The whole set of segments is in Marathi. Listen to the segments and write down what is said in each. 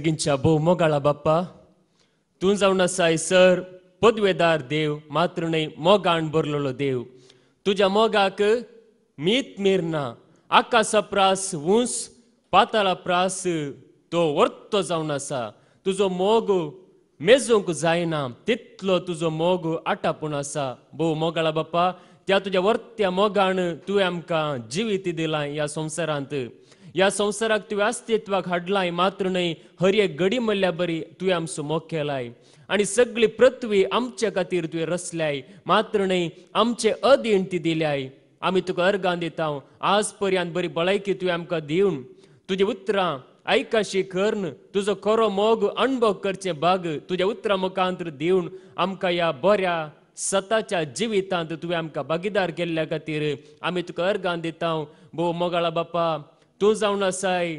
सर्गींच्या भोवमोगाळा बाप्पा तूं जावन असाय सर पदवेदार देव मात्र न्हय मोगान भरलेलो देव तुझ्या मोगाक मीत मेर ना आकाशा प्रास उंस पाताळा प्रास तो वर्तो जाऊन असा तुजो मोग मेजूंक जायना तितलो तुजो मोग आटापून असा भोव मोगाळा बाप्पा त्या तुझ्या वर्त्या मोगान तुवें आमकां जिवीत दिलां ह्या संवसारांत या संवसाराक तुवें अस्तित्वाक हाडलाय मात्र न्हय हर एक गडी मल्ल्या बरी तुवें आमचो मोग केलाय आणि सगळी पृथ्वी आमच्या खातीर तुवें रचल्याय मात्र न्हय आमचे अदिंती ती दिल्याय आम्ही तुका अर्गान दिता आज पर्यंत बरी भलायकी तुवें आमकां दिवन तुजी उतरां आयकाशी कर्ण तुजो खरो मोग अणभव करचे बाग तुज्या उतरां मुखांत दिवन आमकां ह्या बऱ्या सताच्या जिवितांत तुवें आमकां भागीदार केल्ल्या खातीर आमी तुका अर्गान दिता भोव मोगाळा बापा तूं जावन आसाय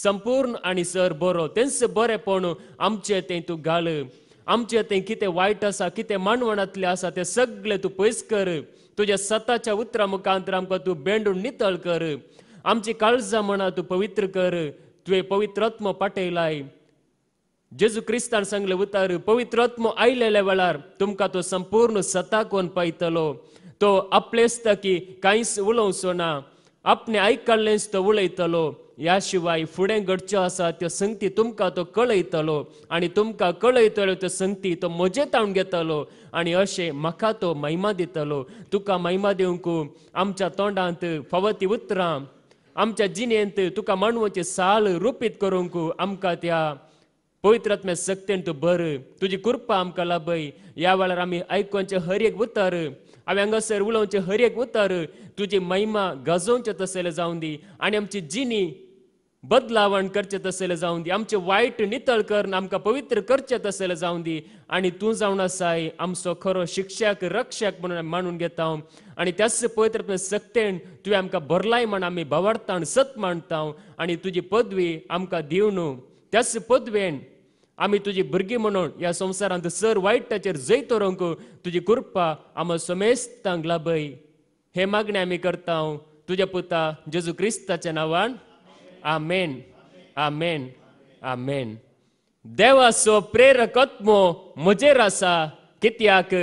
संपूर्ण आनी सर बरो तेंच बरेंपण आमचे ते तूं घाल आमचे ते कितें वायट आसा कितें मानवणांतलें आसा तें सगळें तूं पयस कर तुज्या सताच्या उतरा मुखांतर आमकां तूं बेंडून नितळ कर आमची काळजां म्हणा तूं पवित्र कर तुवें पवित्रत्म पाठयलाय जेजू क्रिस्तान सांगले उतार पवित्रत्म आयलेल्या वेळार तुमकां तो संपूर्ण सता कोण पयतलो तो आपलेसता की कांयच उलोवचो ना आपणे आयकल्लेच तो उलयतलो ह्या शिवाय फुडें घडच्यो आसा त्यो संगती तुमकां तो कळयतलो आणि तुमकां कळयतल्यो त्यो संगती तो मजेत तावन घेतलो आनी अशें म्हाका तो महिमा दितलो तुका महिमा देऊंकू आमच्या तोंडांत फवती उतरां आमच्या जिणेंत तुका मानवाचे साल रुपीत करूंकू आमकां त्या पवित्रात्म्य सक्तेन तूं भर तुजी कृपा आमकां लाभय ह्या वेळार आमी आयकोचे हर एक उतर आमी हांगा सर्वुलांचे हर एक उतर तुजी महिमा गाजोवचे तसले जावं दी आनी आमची जिणी बदलावण करचे तसलें जावन दी आमचे वायट नितळ करण आमकां पवित्र करचे तसेल जावं दी आनी तूं जावन आसाय आमचो खरो शिक्षक रक्षक म्हणून मानून घेता आनी त्याच पवित्र सक्तेन तुवें आमकां भरलाय म्हण आमी भवार्थान सत मांडता आनी तुजी पदवी आमकां दिवन त्याच पदवेन आमी तुझी भुरगीं म्हणून या संसारांत सर ताचेर जैत उरोंक तुजी कृपा आम समेस्तांक लाभय हे मागणे आमी करता तुज्या पुता जेजू क्रिस्ताच्या नांवान मेन आ मेन देवाचो प्रेरकत्मो म्हजेर आसा कित्याक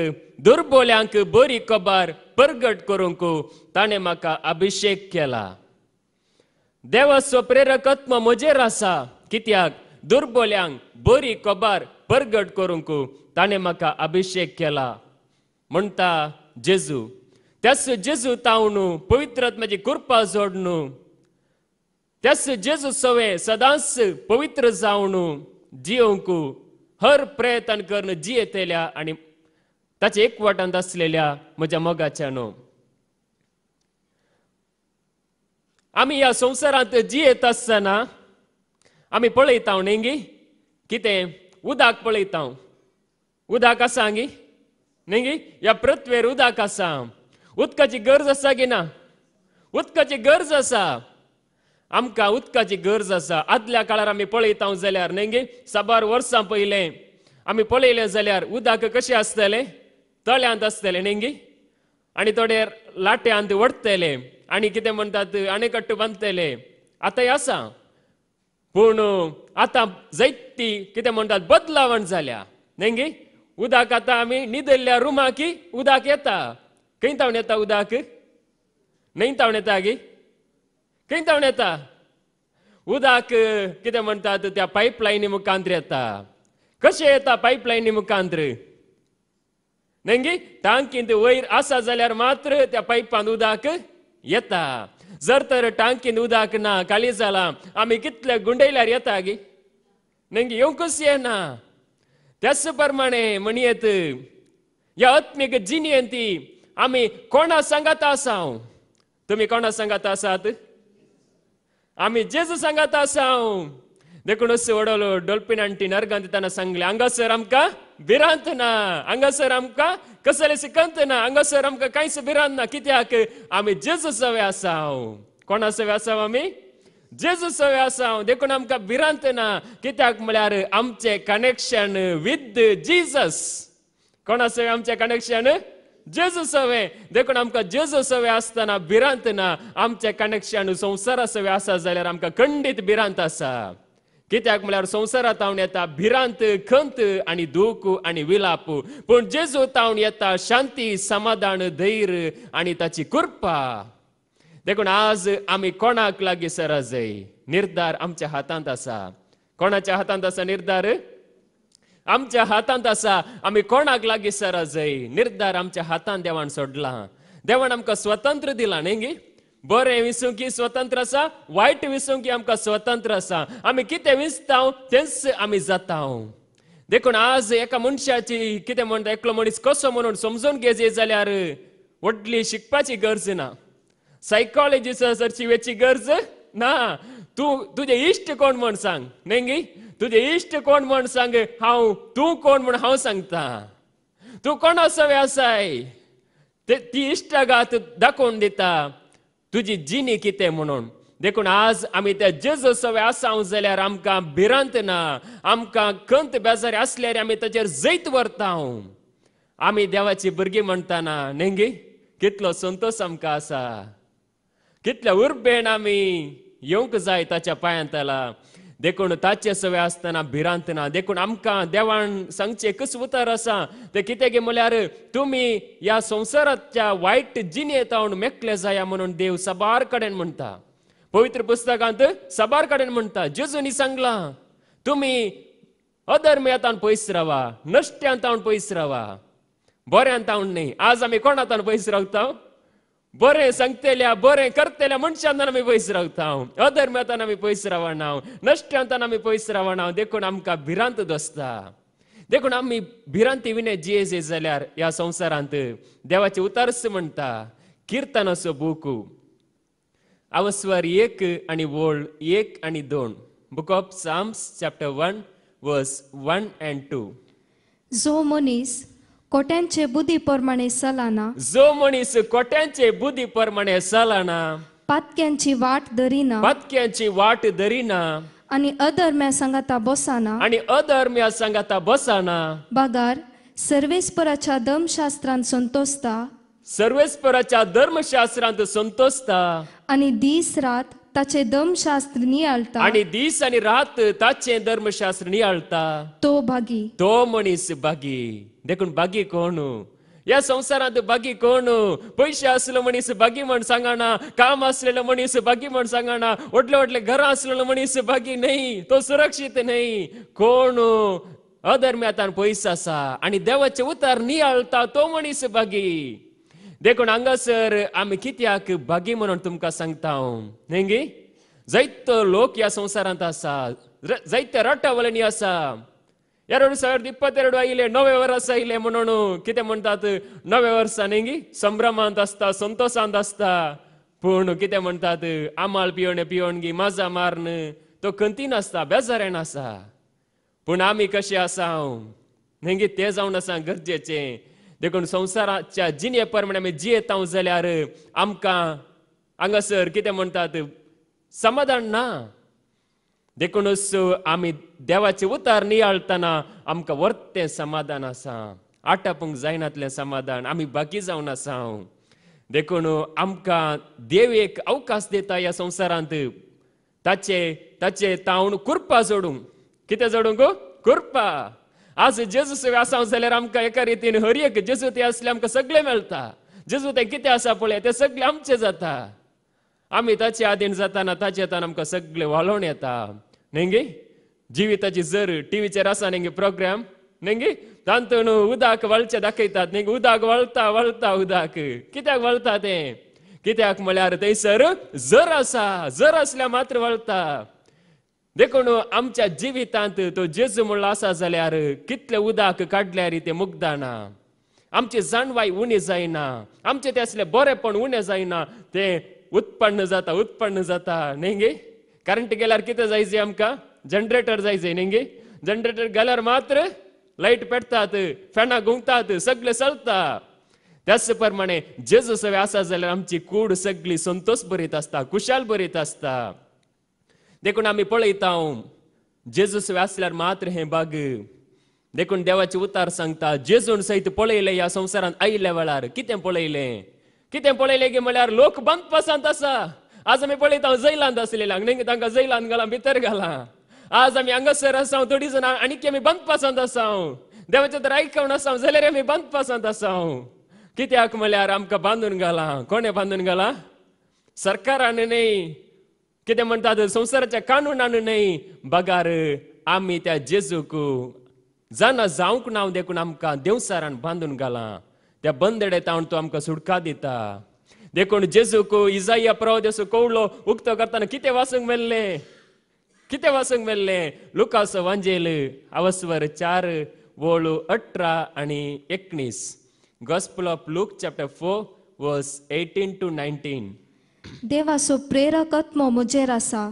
दुर्बोल्यांक बरी कबार परगट करूंक ताणें म्हाका अभिशेक केला देवाचो प्रेरकत्म म्हजेर आसा कित्याक दुर्बोल्यांक बरी कबार परगट करूंक ताणें म्हाका अभिशेक केला म्हणटा जेजू त्यास जेजू तावण पवित्रत्म्याची कृपा जोडण त्यास जेजू सवे सदांच पवित्र जावन जियोंक हर प्रयत्न करून जियेतेल्या आनी ताचे एकवटांत असलेल्या म्हज्या मोगाच्या न्हू आमी ह्या संवसारांत जियेत आसतना आमी पळयता नेंगी कितें उदक पळयता उदक आसा गी नेंगी ह्या पृथ्वेर उदक आसा उदकाची गरज आसा की ना उदकाची गरज आसा आमकां उदकाची गरज आसा आदल्या काळार आमी पळयता जाल्यार नेंगी साबार वर्सां पयलें आमी पळयलें जाल्यार उदक कशें आसतलें तळ्यांत आसतलें नेंगी आनी थोडे लाट्यांत वडतले आनी कितें म्हणटात आनी कट्टू बांदतले आतांय आसा पूण आतां जैती कितें म्हणटात बदलावण जाल्या नेंगी उदक आतां आमी न्हिदल्ल्या रुमाक उदक येता खंय तावण येता उदक न्हय तावण येता गी खंय तावण येता उदक कितें म्हणटात त्या पायपलायनी मुखांत्र येता कशें येता पायपलायनी मुखांत्र नेंगी टांकींत वयर आसा जाल्यार मात्र त्या पायपांत उदक येता जर तर टांकीन उदक ना काली जालां आमी कितले गुंडयल्यार येता गी नेंगी येवंकूच येना त्याच प्रमाणे म्हणयेत ह्या आत्मीक जिणेन ती आमी कोणा सांगात आसा हांव तुम्ही कोणा सांगात आसात आम्ही जेज सांगात आसा हांव देखूनच वडलो डॉल्फिन आंटी नर्गान दिताना सांगले हांगासर आमकां ना हांगासर आमकां कसलें ना हांगासर आमकां कांयच भिरांत ना कित्याक आमी जेजू सवे आसा हांव कोणा सवे आसा आमी जेजू सवे आसा हांव देखून आमकां भिरांत ना कित्याक म्हळ्यार आमचें कनेक्शन विथ जिजस कोणा सवे आमचें कनेक्शन जेजू सवे देखून आमकां जेजू सवे आसतना भिरांत ना आमचें कनेक्शन संवसारा सवे आसा जाल्यार आमकां खंडीत भिरांत आसा कित्याक म्हळ्यार संसारात तावन येता भिरांत खंत आनी दूख आनी विलाप पूण जेजू तावन येता शांती समाधान धैर्य आनी ताची कृपा देखून आज आमी कोणाक लागीं सरजय निर्धार आमच्या हातांत आसा कोणाच्या हातांत आसा निर्धार आमच्या हातांत आसा आमी कोणाक लागीं सरजय निर्धार आमच्या हातांत देवान सोडला देवान आमकां स्वतंत्र दिला न्ही बरें की स्वतंत्र आसा वायट की आमकां स्वतंत्र आसा आमी कितें विसताव तेंच आमी जाता देखून आज एका मनशाची कितें म्हणटा एकलो मनीस कसो म्हणून समजून घेजे जाल्यार व्हडली शिकपाची गरज ना सायकॉलॉजी सरची वेची गरज ना तूं तुजे इश्ट कोण म्हण सांग गी तुजे इश्ट कोण म्हण सांग हांव तूं कोण म्हण हांव सांगता तूं कोण असो आसाय ती इश्टागात दाखोवन दिता तुजी जिणी कितें म्हणून देखून आज आमी ते जज सवय आसाव जाल्यार आमकां भिरांत ना आमकां कंत बेजार आसल्यार आमी ताचेर जैत व्हरता आमी देवाची भुरगीं म्हणटाना नेंगी कितलो संतोश आमकां आसा कितल्या उर्बेन आमी येवंक जाय ताच्या पांयांतला देखून ताचे सवय आसतना भिरांत ना देखून आमकां देवान सांगचे एकच उतर आसा ते कितें गे म्हळ्यार तुमी ह्या संवसाराच्या वायट जिनेतावन मेकले जाया म्हणून देव सबार कडेन म्हणटा पवित्र पुस्तकांत सबार कडेन म्हणटा सांगलां सांगला तुम्ही येतान पयस रावा नष्ट्यांतावन पयस रावा बऱ्यांतावन न्ही आज आमी कोणातान पयस रावता बरें सांगतेल्या बरें करतेल्या मनशांना आम्ही पयस रावता हांव आम्ही आमी पयस रावना आम्ही नश्टांतल्यान आमी पयस रावना देखून आमकां भिरांत दसता देखून आमी भिरांती विने जियेस येस जाल्यार ह्या संवसारांत देवाचे उतारस म्हणटा असो बूक अवस्वर एक आणि वोळ एक आणि दोन book of Psalms chapter one verse one and two जो मनीस कोट्यांचे बुद्धी प्रमाणे सलाना जो मनीस कोट्यांचे बुद्धी प्रमाणे सलाना पातक्यांची वाट दरीना पातक्यांची वाट धरिना आणि अधर्म्या सांगाता बसाना आणि अधर्म्या सांगाता बसाना बागार सर्वेस्पराच्या दमशास्त्रांत संतोषता सर्वेस्पराच्या धर्मशास्त्रांत संतोषता आणि दीस रात ताचे दमशास्त्र नियाळता आणि दीस आणि रात ताचे धर्मशास्त्र नियाळता तो भागी तो मनीस भागी देखून बागी कोण या संसारात बागी कोण पैसे असलेलो मनीस बागी म्हण सांगाना काम असलेलो मनीस बागी म्हण सांगाना वडले वडले घर असलेलो मनीस बागी नाही तो सुरक्षित नाही कोण अधर्म्यातान पैस असा आणि देवाचे उतार नियाळता तो मनीस बागी देखून हांगासर आम्ही कित्याक बागी म्हणून तुमकां सांगता हांव जैत जैतो लोक या संसारांत आसा जैत रट्टावलणी असा यार ಸಾವಿರದ ಇಪ್ಪತ್ತೆರಡು ಆಗಿದೆ ನವೆ ವರ್ಷ ಇಲ್ಲೇ ಮನೋಣು म्हणतात ನವೆ ವರ್ಷ ನೇಂಗಿ असता ಸಂತೋಷ असता पूर्ण ಕಿತೆ म्हणतात आमाल पिवणे पिवणगी माझा मारन तो कंतीन असता बेजारेन आसा पूण आमी कशे आसा नेंगी ते जावन आसा गरजेचे देखून संवसाराच्या जिणे प्रमाणे आमी जियेत जाल्यार आमकां हांगासर कितें म्हणतात समाधान ना देखूनच आम्ही देवाचे उतार नियाळतना आमकां वर्त समाधान आसा आटापूंक जायनातलें समाधान आमी बाकी जावन आसा देखून आमकां देव एक अवकाश दिता ह्या संवसारांत ताचे ताचे तावण कुर्पा जोडूंक कितें जोडूंक कुर्पा आज जेजूस आसा जाल्यार आमकां एका रितीन हर एक जेजू ते आसले आमकां सगळें मेळटा जेजू ते कितें आसा पळय ते सगळें आमचें जाता आमी ताचे आदीन जाताना ताचे आमकां सगळें वालोवन येता నెంగి జీవిత जर టీవీ రస नेंगे प्रोग्राम నెంగి దాంతో నువ్వు उदाक वळचे दाखयतात न्ही वळता वळता उदाक कित्याक वळता तें कित्याक म्हळ्यार सर जर आसा जर असल्या मात्र वळता देखून आमच्या जिवितांत तो जेजू म्हणलो आसा जाल्यार कितले उदाक काडल्यार तें मुगदाना आमची जाणवाय उणी जायना आमचें तें असलें बरेंपण उणें जायना ते उत्पन्न जाता उत्पन्न जाता न्ही गे करंट गेल्यावर किती जायचे आमकां जनरेटर जाय न्ही गे जनरेटर गेल्यावर मात्र लाईट पेटतात फॅना घुंवतात सगळे चलता त्याच प्रमाणे जेजूस सवे आसा जाल्यार आमची कूड सगळी संतोष भरीत आसता कुशाल बरीत आसता देखून आमी पळयता जे जेजू सवे आसल्यार मात्र हे बाग देखून देवाचे उतार सांगता जेजून सहित पळयले या संवसारांत आयिल्ल्या वेळार कितें पळयलें कितें पळयलें गे म्हळ्यार लोक बंद पसंत आसा आज आमी पळयता जैलांद लांद आसलेले हांगा तांकां अजय लांद घाला भितर घाला आज आमी हांगासर आसा थोडी जाणां आनीक आमी बंद पासांत आसा देवाचे तर आयकवण आसा जाल्यार आमी बंद पासांत आसा कित्याक म्हळ्यार आमकां बांदून घाला कोणे बांदून घाला सरकारान न्हय कितें म्हणटात संवसाराच्या कानुनान न्हय बगार आमी त्या जेजूक जाना जावंक नांव देखून आमकां देवसारान बांदून घाला त्या बंदडे तावन तो आमकां सुटका दिता देखून जेजूक इजाया प्रवाद्यासो कौलो उक्त करताना कितें वाचूंक मेलले कितें वासंग मेलले लुकास वांजेल अवस्वर चार वोळू अठरा आणि एकनीस gospel of Luke chapter four verse eighteen to nineteen देवाचो प्रेरकत्म म्हजेर आसा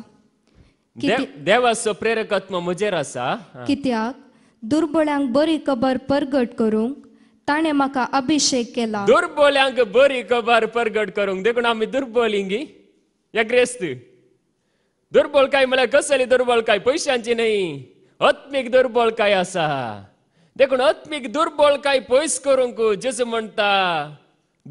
देवाचो प्रेरकत्म म्हजेर आसा कित्याक दुर्बळांक बरी कबर परगट करूंक ताणे म्हाका अभिषेक केला दुर्बोल्यांक बरी कबार परगट करूंक देखून आमी दुर्बोलिंगी या ग्रेस्त काय म्हळ्यार कसली दुर्बोलकाय पयशांची न्ही आत्मीक दुर्बोलकाय आसा देखून आत्मीक दुर्बोलकाय पयस करूंक जस म्हणता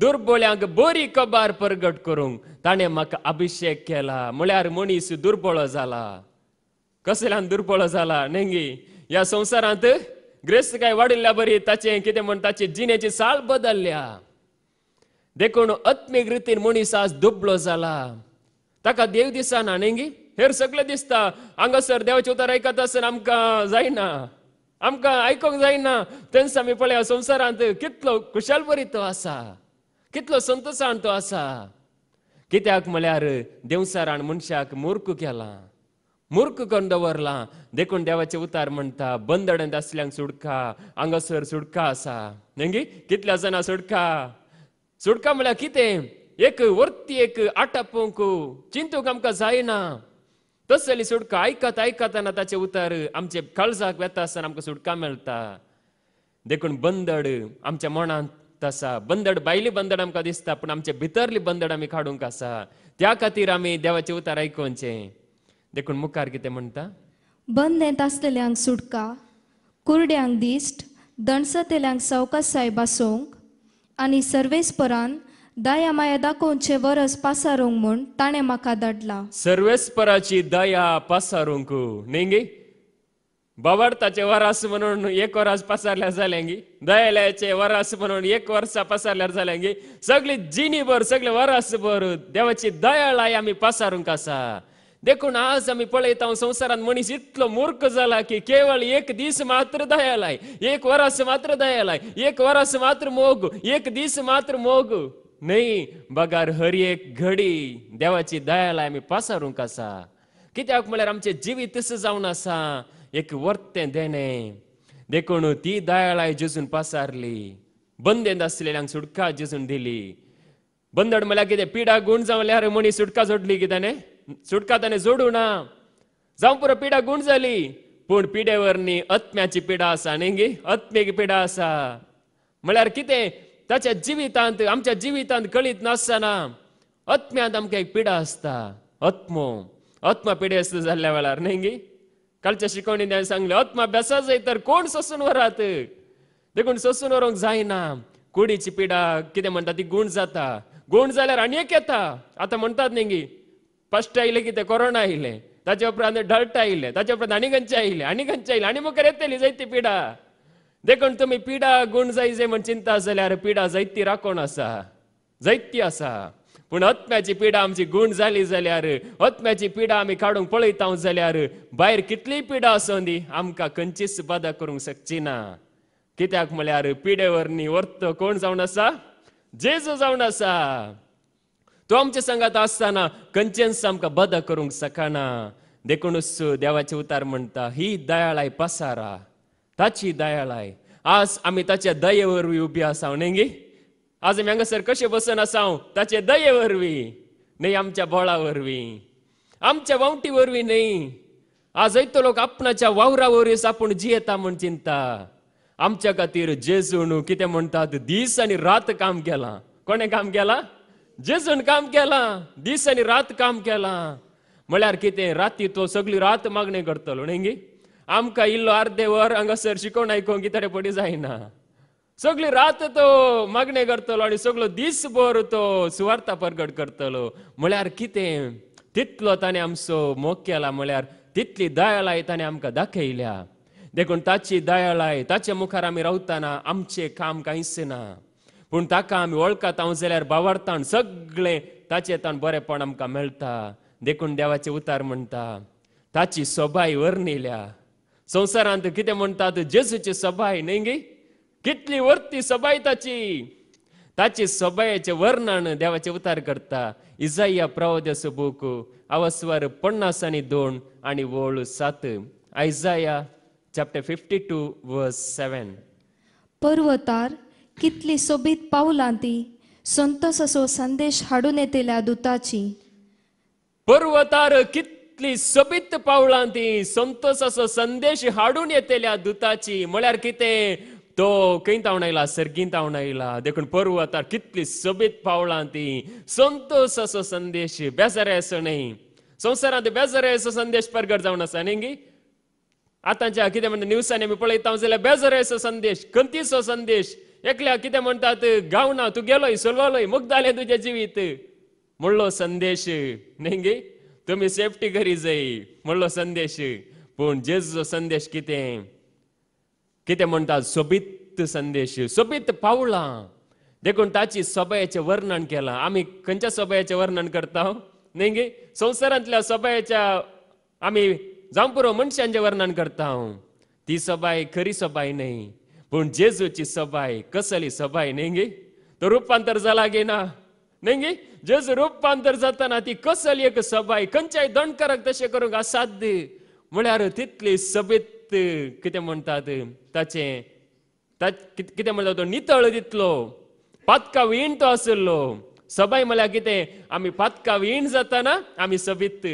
दुर्बोल्यांक बरी कबार परगट करूंक ताणें म्हाका अभिषेक केला म्हळ्यार मनीस दुर्बळ जाला कसल्यान दुर्बळ जाला नेंगी ह्या संवसारांत ग्रेस्त काय वाडिल्ल्या बरी ताचे कितें म्हण ताची जिनेची साल बदलल्या देखून आत्मीक रितीन मनीस आज दुबलो जाला ताका देव दिसना न्ही हेर सगळें दिसता हांगासर देवाचे उतार आयकता आसतना आमकां जायना आमकां आयकूंक जायना तेन्स आमी पळया संवसारांत कितलो खुशाल बरी तो आसा कितलो संतोशान तो आसा कित्याक म्हळ्यार देवसारान मनशाक मुर्ख केला मूर्ख करून वरला देखून देवाचे उतार म्हणता बंदड असल्यांक सुडका हांगासर सुडका आसा नेंगी कितल्या जाणां सुडका सुडका म्हळ्यार कितें एक वर्ती एक आटापूंक चिंतूंक आमकां जायना तसली सुडका आयकत आयकतना ताचे उतार आमचे काळजाक वेता आसतना आमकां सुडका मेळटा देखून बंदड आमच्या मनांत तसा बंदड बायली बंदड आमकां दिसता पूण आमचे भितरली बंदड आमी काडूंक आसा त्या खातीर आमी देवाचे उतार आयकोनचे देखून मुखार कितें म्हणटा बंद येत आसलेल्यांक सुटका कुरड्यांक दिश्ट दणसतेल्यांक सावकास सायबा सोंग आनी सर्वेस्परान दया माया दाखोवचे वरस पासारूंक म्हूण ताणें म्हाका धाडला सर्वेस्पराची दया पासारूंक नेंगी बाबार्थाचे वरस म्हणून एक वरस पासारल्यार जालें गी दयालयाचे वरस म्हणून एक वर्सा पसारल्यार जालें गी सगळी जिणी भर सगळे वरस भर देवाची दयाळाय आमी पासारूंक आसा देखून आज आम्ही पळयता हांव मनीस इतलो मूर्ख झाला की केवळ एक दिस मात्र दयालाय एक वरस मात्र दयालाय एक वरस मात्र मोग एक दिस मात्र मोग नाही बगार हर एक घडी देवाची दयालाय आम्ही पासारूंक कसा कित्याक म्हळ्यार आमचे जिवी तस जावन आसा एक वर्ते देणे देखून ती दयालाय जेजून पासारली बंदे आसलेल्यांक सुटका जेजून दिली बंदड म्हळ्यार कितें पिडा गुण जावल्यार मनीस सुटका जोडली त्याने सुटका ताणें जोडू ना जावं पुरो पिढा गुण झाली पूण पिढ्यावर न्ही अत्म्याची पिडा आसा न्ही पिढा असा पिडा आसा त्याच्या कितें जिवितांत आमच्या जिवितांत कळीत नासतना अत्म्यांत आमकां एक पिडा आसता अत्मो अत्मा असत जाल्ल्या वेळार नेंगी कालच्या शिकवणीन हांवें सांगलें अत्मा तर कोण सोसून व्हरात देखून सोसून व्हरूंक जायना कुडीची पिढा कितें म्हणटा ती गुण जाता गुण जाल्यार आनी एक येता आतां म्हणटात नेंगी कोरोना आयले ಇಲ್ಲಿಗಿದೆ उपरांत ढळट आयले ಅಂದ್ರೆ उपरांत आणि खंयचे आयले आणि खंयचे आयले आणि मुखार येतली जायती पिडा देखून तुम्ही पिडा गुण जायचे म्हण चिंता जाल्यार पिडा जैती राखून आसा जैती आसा पूण अत्म्याची पिडा आमची गुण जाली जाल्यार अत्म्याची पिडा आमी काडूंक पळयता जाल्यार भायर कितली पिडा असं दी आमकां खंयचीच बाधा करूंक शकची ना कित्याक म्हळ्यार पिडेवरनी वर्त कोण जावन आसा जेजू जावन आसा तो आमच्या संघात असताना कंचेन्स सामका बद करूंक सकाना देखूनच देवाचे उतार म्हणता ही दयाळाय पसारा ताची दयाळाय आज आम्ही ताच्या दयेवरवी उभी उबी नेंगी आज आम्ही हांगासर कशे बसून असाव ताचे दये वरवीं आमच्या बोळा वरवीं आमच्या वावटीवरवी वरवीं आज आज लोक आपणाच्या वावरा आपण जियेता म्हूण चिंता आमच्या खातीर जेजून कितें म्हणतात दीस आणि रात काम केला कोणे काम केला जेजून काम केला दीस आणि रात काम केला म्हळ्यार कितें राती तो सगळी रात मागणी करतलो न्ही आमकां इल्लो अर्दे वर हांगासर शिकोवन आयकोन कितें पडी जायना सगळी रात तो मागणे करतलो आनी सगळो दीसभर तो सुवार्था परगट करतलो म्हळ्यार कितें तितलो ताणें आमचो मोग केला म्हळ्यार तितली दयालाय ताणें आमकां दाखयल्या देखून ताची दयालाय ताचे मुखार आमी रावताना आमचें काम कांयच ना पूण ताका आमी वळखात हांव जाल्यार बावार्थान सगळें ताचे तान बरेपण आमकां मेळटा देखून देवाचे उतार म्हणटा ताची सभाय वर्णिल्या संवसारांत कितें म्हणटात जेसूची सभाय न्ही गे कितली वर्ती सभाय ताची ताची सभायेचे वर्णन देवाचे उतार करता इजाया प्रवदेस बूक अवस्वर पन्नास आनी दोन आनी वळ सात आयजाया चॅप्टर फिफ्टी टू वर्स सेवन पर्वतार कितली सोबीत पावलां ती संतोष असो संदेश हाडून येतेल्या दुताची पर्वतार कितली सोबीत पावलां ती संतोष असो संदेश हाडून येतेल्या दुताची म्हळ्यार कितें तो खंय तावन आयला सर्गीन आयला देखून पर्वतार कितली सोबीत पावलां ती संतोष असो संदेश बेजार असो संसारात संवसारांत बेजार असो संदेश परगट जावन आसा न्ही आतांच्या कितें म्हणटा न्यूजांनी आमी पळयता जाल्यार बेजार असो संदेश कंतीसो संदेश एकल्या कितें म्हणटात गावना तू गेलोय सोलवलोय मुग जालें तुजें जिवीत म्हणलो संदेश न्ही गे तुमी सेफ्टी घरी जाय म्हणलो संदेश पूण जेजूचो संदेश कितें कितें म्हणटात सोबीत संदेश सोबीत पावलां देखून ताची सोबयाचे वर्णन केलां आमी खंयच्या सोबयाचे वर्णन करता हो? न्ही गे संवसारांतल्या सोबयाच्या आमी जावं पुरो मनशांचें वर्णन करता हांव हो. ती सबाय खरी सबाय न्हय पण जेजूची आहे कसली सभाय नेंगी तो रूपांतर झाला गे ना नेंगी जेज रूपांतर जाताना ती कसली एक सभा खंयच्याय दंड करक तसे करूंक असाध्य म्हळ्यार तितली सभेत किती म्हणतात ताचें ता कितें तो नितळ दितलो पातका वीण तो असलो सभाय म्हळ्यार कितें आम्ही पातका विण जाताना आम्ही सभेत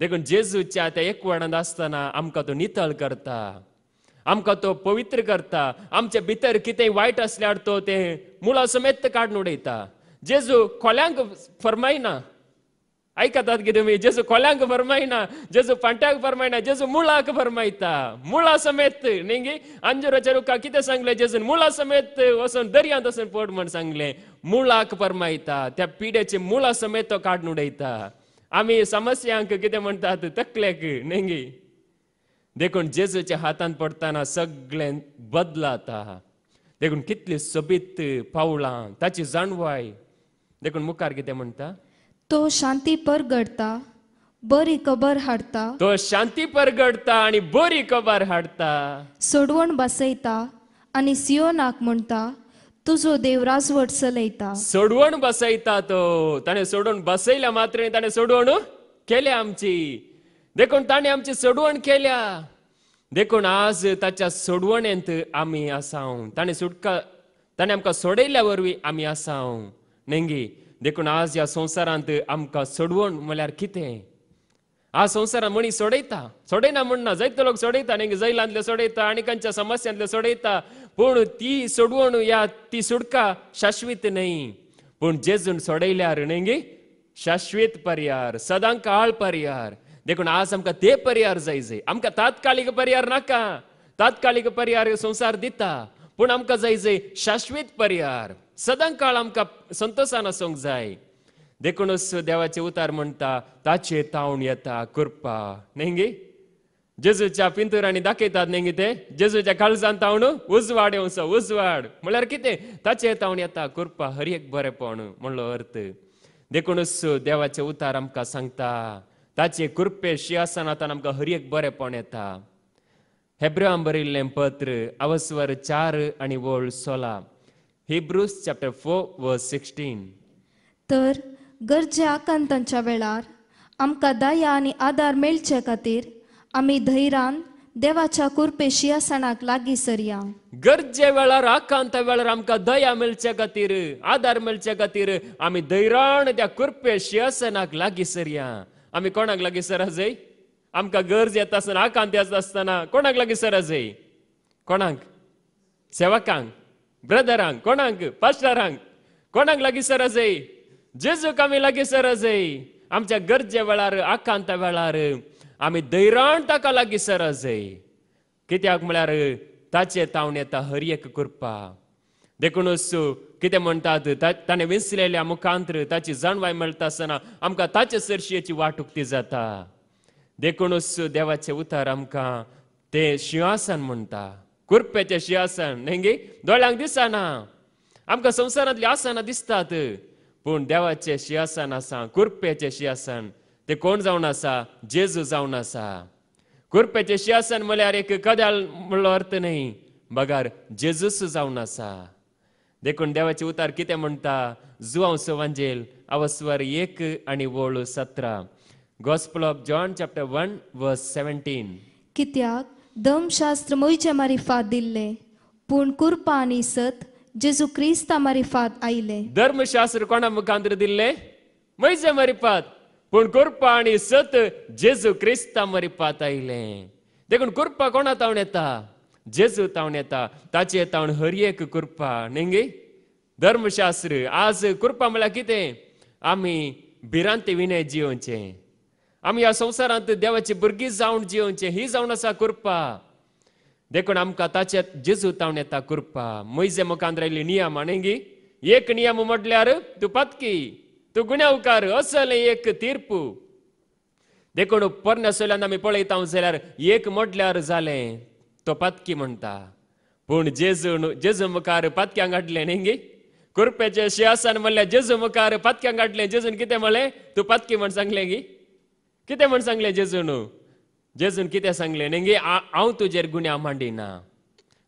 देखून जेजूच्या त्या एकवणांत असताना आमका तो नितळ करता आमकां तो पवित्र करता आमचे भितर कितें वायट असल्यार तो ते मुळा समेत काडून उडयता जेजू खोल्यांक फरमायना आयकतात की तुमी जेजू खोल्यांक फरमायना जेजू पांट्याक फरमायना जेजू मुळाक फरमायता मुळा समेत न्ही अंजुराच्या रुखा कितें सांगलें जेजून मुळा समेत वचून दर्यांत वचून पड म्हण सांगलें मुळाक फरमायता त्या पिड्याचे मुळा समेत तो काडून उडयता आमी समस्यांक कितें म्हणतात तकलेक न्ही देखून जेजूच्या हातान पडताना सगळे बदला देखून कितली सोबीत पावलां ताची जाणवाय देखून मुखार कितें म्हणटा तो शांती परगडता बरी कबर हाडता तो शांती परगडता आणि बरी कबर हाडता सोडवण बसयता आणि म्हणता म्हणता तुझो देवराजवट चलयता सोडवण बसयता तो ताणें सोडून बसयला मात्र ताणें सोडवण केले आमची देखून ताणे आमची सडवण केल्या देखून आज ताच्या सोडवणेंत आमी आसा ताणें सुटका ताणें आमकां सोडयल्या वरवीं आमी आसा नेंगी देखून आज ह्या संवसारांत आमकां सोडवण म्हळ्यार कितें आज संवसारांत मणी सोडयता सोडयना म्हणना जायते लोक सोडयता नेंगी जैलांतले सोडयता आनीकांच्या समस्यांतले सोडयता पूण ती सोडवण या ती सुटका शाश्वत न्हय पूण जेजून सोडयल्यार नेंगी शाश्वत पर्यार सदांक पर्याय पर्यार देखून आज आमकां ते पर्याय जाय जाय आमकां तात्कालीक परिहार नाका तात्कालीक परिहार संसार दिता पूण आमकां जाय जाय शाश्वत परिहार सदां काळ आमकां संतोषान आसूंक जाय देखूनच देवाचे उतार म्हणटा ताचे तावण येता कुरपा नेंगी जेजूच्या पिंतुरांनी दाखयतात नेंगी ते जेजूच्या काळजान तावण उजवाड उजवाड म्हळ्यार कितें ताचे तावण येता कुरपा हर एक बरेपण म्हणलो अर्थ देखूनच देवाचे उतार आमकां सांगता ताचे कृपे आसतना आता आमकां हर एक बरेपण येता हेब्रुआन बरयिल्लें पत्र अवस्वर चार आनी वळ सोला हिब्रूस चॅप्टर फोर व सिक्स्टीन तर गरजे आकांतांच्या वेळार आमकां दया आनी आदार मेळचे खातीर आमी धैर्यान देवाच्या कुर्पे आसणाक लागी सरया गरजे वेळार आकांत वेळार आमकां दया मेळचे खातीर आदार मेळचे खातीर आमी धैर्यान त्या कुर्पे शिंहासनाक लागी सरया आमी कोणाक लागीं सरस जाय आमकां गरज येता आसतना आकांत येता आसतना कोणाक लागीं सर जाय कोणाक सेवकांक ब्रदरांक कोणाक पास्टरांक कोणाक लागीं सरस आजय जेजूक आमी लागीं सरस आमच्या गरजे वेळार आकांता वेळार आमी दैराण ताका लागी सर जाय कित्याक म्हळ्यार ताचे तावण येता हर एक देखूनच कितें म्हणटात ताणें विंचलेल्या मुखांत्र ताची जाणवाय मेळटा आसतना आमकां ताचे सरशेची वाट उक्ती जाता देखूनच देवाचे उतार आमकां ते शिंवासन म्हणटा कुर्प्याचे शिंवासन न्हंगी दोळ्यांक दिसना आमकां संवसारांतलीं आसना दिसतात पूण देवाचे शिंवासन आसा कुर्प्याचे शिंवासन ते कोण जावन आसा जेजू जावन आसा कुर्प्याचे शिंवासन म्हळ्यार एक कद्याल म्हणलो अर्थ न्हय बगार जेजूस जावन आसा देखून देवाचे उतार कितें म्हणता जुवांव सवांजेल अवस्वर एक आणि वळ सतरा gospel of John chapter one verse seventeen कित्याक दमशास्त्र मारी मारिफात दिल्ले पूण कुर्पा आनी सत जेजू क्रिस्ता मारिफात आयले धर्मशास्त्र कोणा मुखांतर दिल्ले मारी फात पूण कुर्पा आणि सत जेजू क्रिस्ता फात आयले देखून कुर्पा कोणा तावण येता येता ताचे तावण हर एक कृपा ನೆಂಗಿ धर्मशास्त्र आज कृपा म्हळ्यार कितें आमी भिरांती विनय जिवचे आमी ह्या संवसारांत देवाची भुरगीं जावन जिवचे ही जावन आसा कृपा देखून आमकां ताचे जेजू तावन येता कृपा मैजे मुखांत आयली नियम आणेंगी एक नियम म्हटल्यार तूं पातकी तूं गुण्यावकार असले एक तीर्प देखून पोरण्या सोयल्यान आमी पळयता जाल्यार एक म्हटल्यार जालें तो पातकी म्हणता पूण जेज जेजू मुखार पातक्यांक हाडलें न्ही गे शिहासन शियासान म्हणल्या जेजू मुखार पातक्यांक हाडलें जेजून कितें म्हणलें तूं पातकी म्हण सांगलें गी कितें म्हण सांगलें जेजून जेजून कितें सांगलें न्ही गे हांव तुजेर गुन्यांव मांडिना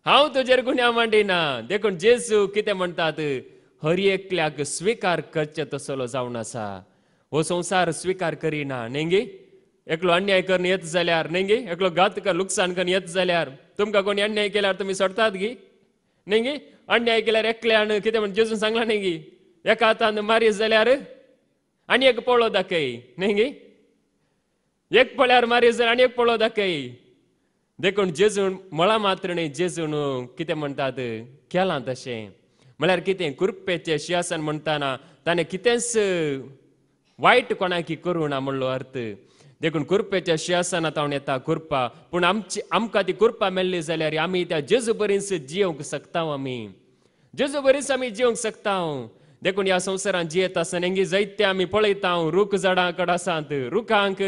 हांव तुजेर गुन्या मांडिना देखून जेजू कितें म्हणटात हर एकल्याक स्वीकार करचे तसलो जावन आसा हो संसार स्विकार करिना न्ही एकलो अन्याय करून येत जाल्यार न्ही एकलो एकलो घात लुकसाण करून येत जाल्यार तुमकां कोणी अन्याय केल्यार तुमी सोडतात गी न्ही अन्याय केल्यार एकल्यान कितें म्हण जेजून सांगलां न्ही गी एका हातान मारी जाल्यार आनी एक पळो दाखय न्ही एक पळ्यार मारी जाल्यार आनी एक पळो दाखय देखून जेजून मळा मात्र न्ही जेजून कितें म्हणटात केलां तशें म्हळ्यार कितें कुरपेचें शियासन म्हणटाना ताणें कितेंच वायट कोणाकी करूं ना म्हणलो अर्थ देखून कुर्पेच्या शिहासन हांव येता कुर्पा पूण आमची आमकां ती कुर्पा मेळ्ळी जाल्यार आमी त्या जेजू बरीस जियेवंक शकता आमी जेजू बरीस आमी जियेवंक शकता देखून ह्या संवसारांत जियेत आसतना हेंगी जैते आमी पळयता रूख झाडां कडेन रुखांक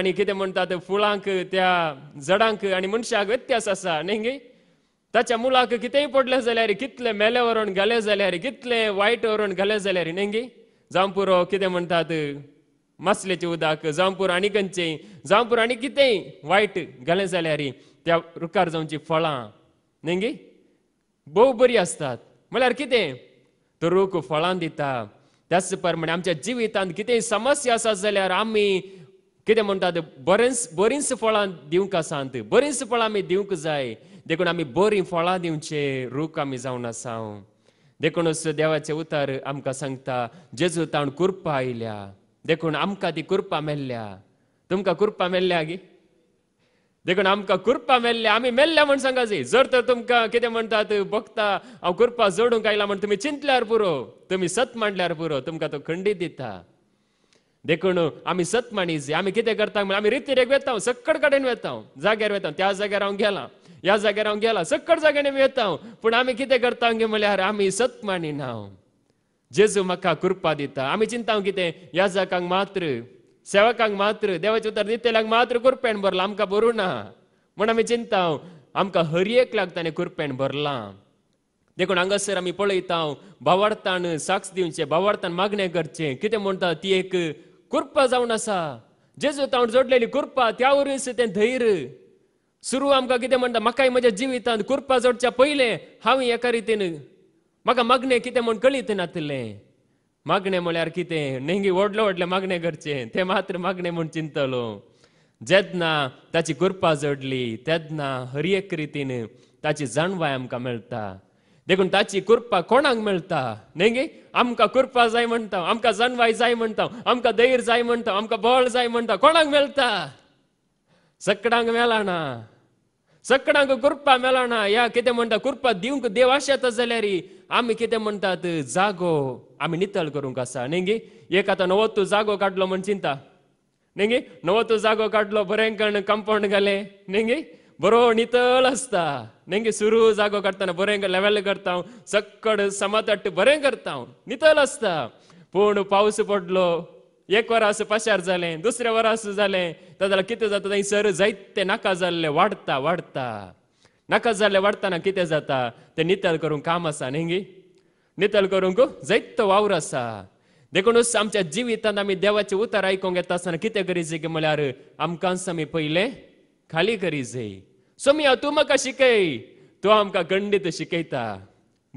आनी कितें म्हणटात फुलांक त्या झाडांक आनी मनशाक व्यत्यास आसा नेंगी ताच्या मुलाक कितेंय पडलें जाल्यार कितलें मेले व्हरून घालें जाल्यार कितलें वायट व्हरून घालें जाल्यार नेंगी जावं पुरो कितें म्हणटात मसल्याचे उदाक जांपूर आणि कंचे जांपूर आणि कितेंय वायट घालें जाल्यार त्या रुखार जावची फळां नेंगी भोव बरी असतात म्हळ्यार कितें तो रूख फळां दिता त्याच प्रमाणे आमच्या जिवितांत कितेंय समस्या आसा जाल्यार आमी कितें म्हणटात बरेंच बरींच फळां दिवंक आसात बरींच फळां आमी दिवंक जाय देखून आमी बरीं फळां दिवचे रूख आमी जावन आसा देखूनच देवाचे उतार आमकां सांगता जेजू ताण कुर्पा आयल्या देखून आमकां ती कृपा मेल्ल्या तुमका कृपा मेल्ल्या गी देखून आमकां कुर्पा मेल्ल्या आमी मेल्ल्या म्हण जी जर तर तुमकां कितें म्हणटात भोगता हांव कुर्पा जोडूंक आयला म्हण तुमी चिंतल्यार पुरो तुमी सत मांडल्यार पुरो तुमकां तो खंडी दिता देखून आमी सत जी आमी कितें करता म्हण आमी रितीरेक वेता सक्कड कडेन वेता जाग्यार वेता त्या जाग्यार हांव गेलां ह्या जाग्यार हांव गेलां सक्कड जाग्याने वेता पूण आमी कितें करता म्हणल्यार आमी सत हांव म्हाका कृपा दिता आम्ही चिंताव कितें याजकांक मात्र सेवकांक मात्र देवाचे उतर दितेल्याक मात्र कुरपेण भरला आमकां भरूं ना म्हण आमी चिंताव आमकां हरयेक लागता आनी कुरपेण भरलां देखून हांगासर आमी पळयता भावार्थान साक्ष दिवचे भावार्थान मागणें करचें कितें म्हणटा ती एक कुरपा जावन आसा जेजू तावण जोडलेली कुरपा त्या ते तें धैर्य सुरू आमकां कितें म्हणटा म्हाकाय म्हज्या जिवितांत कुरपा जोडच्या पयलें हांव एका रितीन म्हाका मागणें कितें म्हूण कळीत नातलें मागणें म्हळ्यार कितें नेंगी वडले म्हटल्यार मागणें करचें तें मात्र मागणें म्हूण चिंतलो जेदना ताची कृपा जोडली तेदना एक रितीन ताची जाणवाय आमकां मेळटा देखून ताची कृपा कोणाक मेळटा नेंगी आमकां कृपा जाय म्हणटा आमकां जाणवाय जाय म्हणटा आमकां धैर्य जाय म्हणटा आमकां बळ जाय म्हणटा कोणाक मेळटा सकडांक मेळना सकाळांक करपा मेळना या कितें म्हणटा करपा दिवंक देव आशा येता जाल्यार आमी कितें म्हणटात जागो आमी नितळ करूंक आसा नेंगी एक आतां नवो तूं जागो काडलो म्हण चिंता नेंगी नवो तूं जागो काडलो बरें कण कंपाऊंड घालें नेंगी बरो नितळ आसता नेंगी सुरू जागो काढताना बरें लेवल करता सकड सक्कड बरें करता नितळ आसता पूण पावस पडलो एक वर असं पाशार जालें दुसऱ्या वर असं जालें ताका कितें जाता जाईत जायते नाका जाल्लें वाढता वाढता नाका जाल्लें वाढताना कितें जाता तें नितल करूंक काम आसा न्ही गी करून करूंक जैत वावर आसा देखूनच आमच्या जीवितात आमी देवाचें उतार आयकूंक येता आसतना कितें करीचे की म्हळ्यार आमकां आमी पयलें खाली करीचे सोमी हांव तूं म्हाका शिकय तूं आमकां खंडीत शिकयता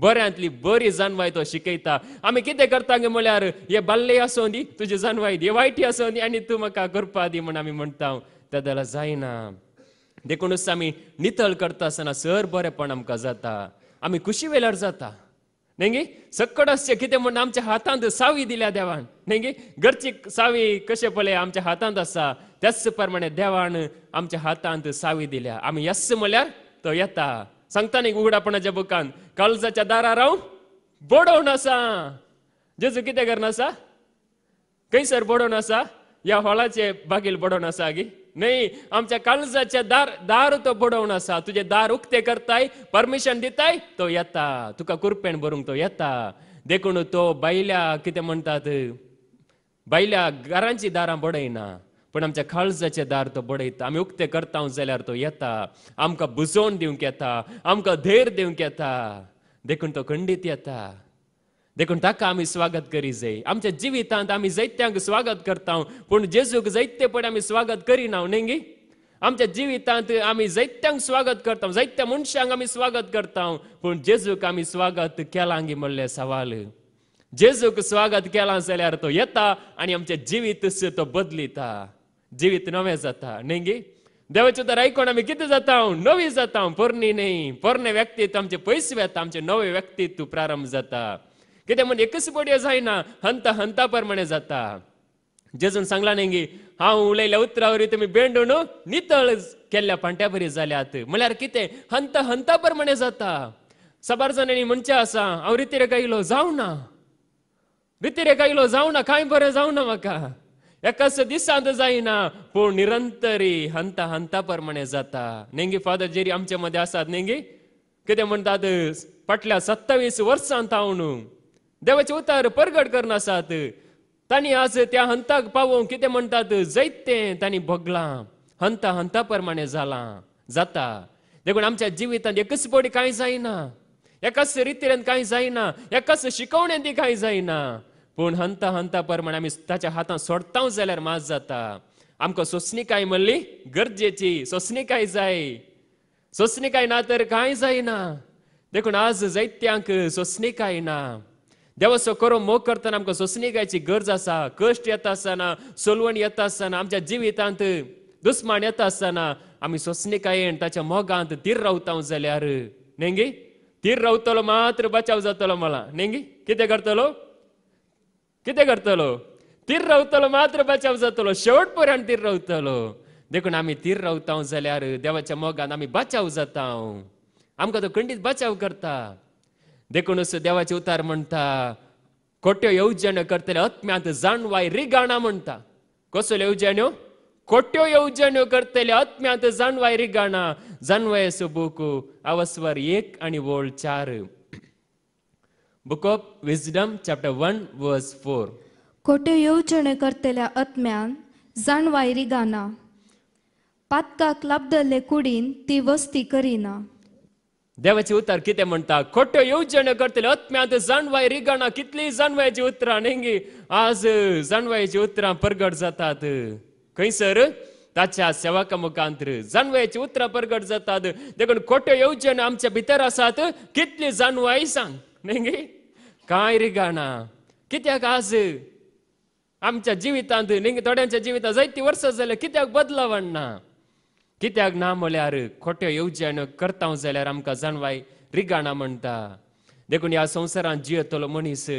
बऱ्यांतली बरी जनवाय तो शिकयता आमी कितें करता गे म्हळ्यार हे बाल्ले आसूं दी तुजे जनवाय दी वायटी आसूं दी आनी तूं म्हाका करपा दी म्हण आमी म्हणटा त्या जाल्यार जायना देखूनच आमी नितळ करता आसतना सर बरेंपण आमकां जाता आमी खुशी वेल्यार जाता नेंगी सकट आसचें कितें म्हण आमच्या हातांत सावी दिल्या देवान नेंगी घरची सावी कशें पळय आमच्या हातांत आसा त्याच प्रमाणे देवान आमच्या हातांत सावी दिल्या आमी यस म्हळ्यार तो येता सांगता न्ही उघडापणाच्या बुकान कळसाच्या दारार हांव बडोवन आसा जेजू कितें करनासा सर बडोवन असा या हॉलाचे बागील बडोवन आसा गी न्हय आमच्या काळजाच्या दार दार तो बुडवून आसा तुझे दार उक्ते करताय परमिशन दिताय तो येता तुका कुरपेण भरूंक तो येता देखून तो बैल्या कितें म्हणटात बायल्या घरांची दारां बडयना पण आमच्या खालसाचे दार तो बडयता आमी उक्ते करता जाल्यार तो येता आमकां बुजोवन दिवंक येता आमकां धैर्य दिवंक येता देखून तो खंडीत येता देखून ताका आमी स्वागत करी जाय आमच्या जिवितांत आमी जैत्यांक स्वागत करता पूण जेजूक जैत्य पण आमी स्वागत करिना न्ही आमच्या जिवितांत आमी जैत्यांक स्वागत करता जैत्या मनशांक आमी स्वागत करता पूण जेजूक आमी स्वागत केलां गे म्हणले सवाल जेजूक स्वागत केलां जाल्यार तो येता आनी आमचें जिवीत तो बदलिता जिवीत नवें जाता नेंगी देवाचे तर आयकोण आमी कितें जाता हांव नवी जाता हांव पोरणी न्हय पोरणे व्यक्तीत आमचे पैसे वेता आमचे नवे व्यक्तीत तू प्रारंभ जाता कित्याक म्हणजे एकच पोडयो जायना हंता हंता प्रमाणे जाता जेजून सांगला नेंगी हांव उलयल्या उतरावरी तुमी बेंडून नितळ केल्ल्या पांट्या बरी जाल्यात म्हळ्यार कितें हंत हंता प्रमाणे जाता सबार जाणांनी म्हणचे आसा हांव रितिरेक आयलो जावं ना रितिरेक आयलो जावं ना कांय बरें जावं ना म्हाका दिसांत जायना पूण निरंतरी हंता हंता प्रमाणे जाता नेंगी फादर जेरी आमच्या मध्ये आसात नेंगी कितें म्हणटात फाटल्या सत्तावीस वर्सांत हांव न्हू देवाचे उतार परगड करनासात तांणी आज त्या हंताक पावोवंक कितें म्हणटात जैते तांणी भोगलां हंता हंता प्रमाणे जालां जाता देखून आमच्या जिवितांत एकच पडी कांय जायना एकाच रितीन कांय जायना एकाच शिकवण्यांनी कांय जायना पूण हंत हंता परमाणे आम्ही ताच्या हातात सोडताव जाल्यार मात जाता आमकां सोसणिकाय म्हणली गरजेची काय जाय काय ना तर कांय जायना देखून आज जैत्यांक काय ना देवसो करो मोग करतना आमकां सोसणिकायची गरज आसा कश्ट येता आसतना सोलवण येता आसतना आमच्या जिवितांत दुस्मान येता आसतना आमी सोसणिकायेन ताच्या मोगांत तीर रावतांव जाल्यार नेंगी तीर रावतलो मात्र बचाव जातलो मला नेंगी कितें करतलो कितें करतलो तीर रावतलो मात्र बचाव जातलो शेवट पर्यंत तीर रावतलो देखून आमी तीर रावता जाल्यार देवाच्या मोगान आमी बचाव जाता आमकां तो खंडीत बचाव करता देखून देवाचे उतार म्हणटा खोट्यो येवजण्यो करतले अत्म्यांत जाणवाय रिगाणा म्हणटा कसल्यो येवजण्यो कोट्यो येवजण्यो करतले अत्म्यांत जाणवाय रिगाणा जाणवाय सोबोकू आवस्वर एक आणि वोळ चार book of Wisdom chapter one verse four खोटे येवजण्यो करतल्या आत्म्यान जाणवायरी गाना पातकाक लाभदल्ले कुडीन ती वस्ती करिना देवाचे उतर कितें म्हणटा खोट्यो येवजण्यो करतले आत्म्यांत जाणवाय रिगाणा कितली जाणवायची उतरां नेंगी आज जाणवायची उतरां परगट जातात खंयसर ताच्या सेवाका मुखांत जाणवायची उतरां परगट जातात देखून खोट्यो येवजण्यो आमच्या भितर आसात कितली जाणवाय सांग नंगी कांय रिगाणा कित्याक आज आमच्या जिवितांत न्ही थोड्यांच्या जिवितांत जायती वर्सां जाल्यार कित्याक बदलाव ना कित्याक ना म्हळ्यार खोट्यो येवजण्यो करता जाल्यार आमकां जाणवाय रिगाणा म्हणटा देखून ह्या संवसारांत जियेतलो मनीस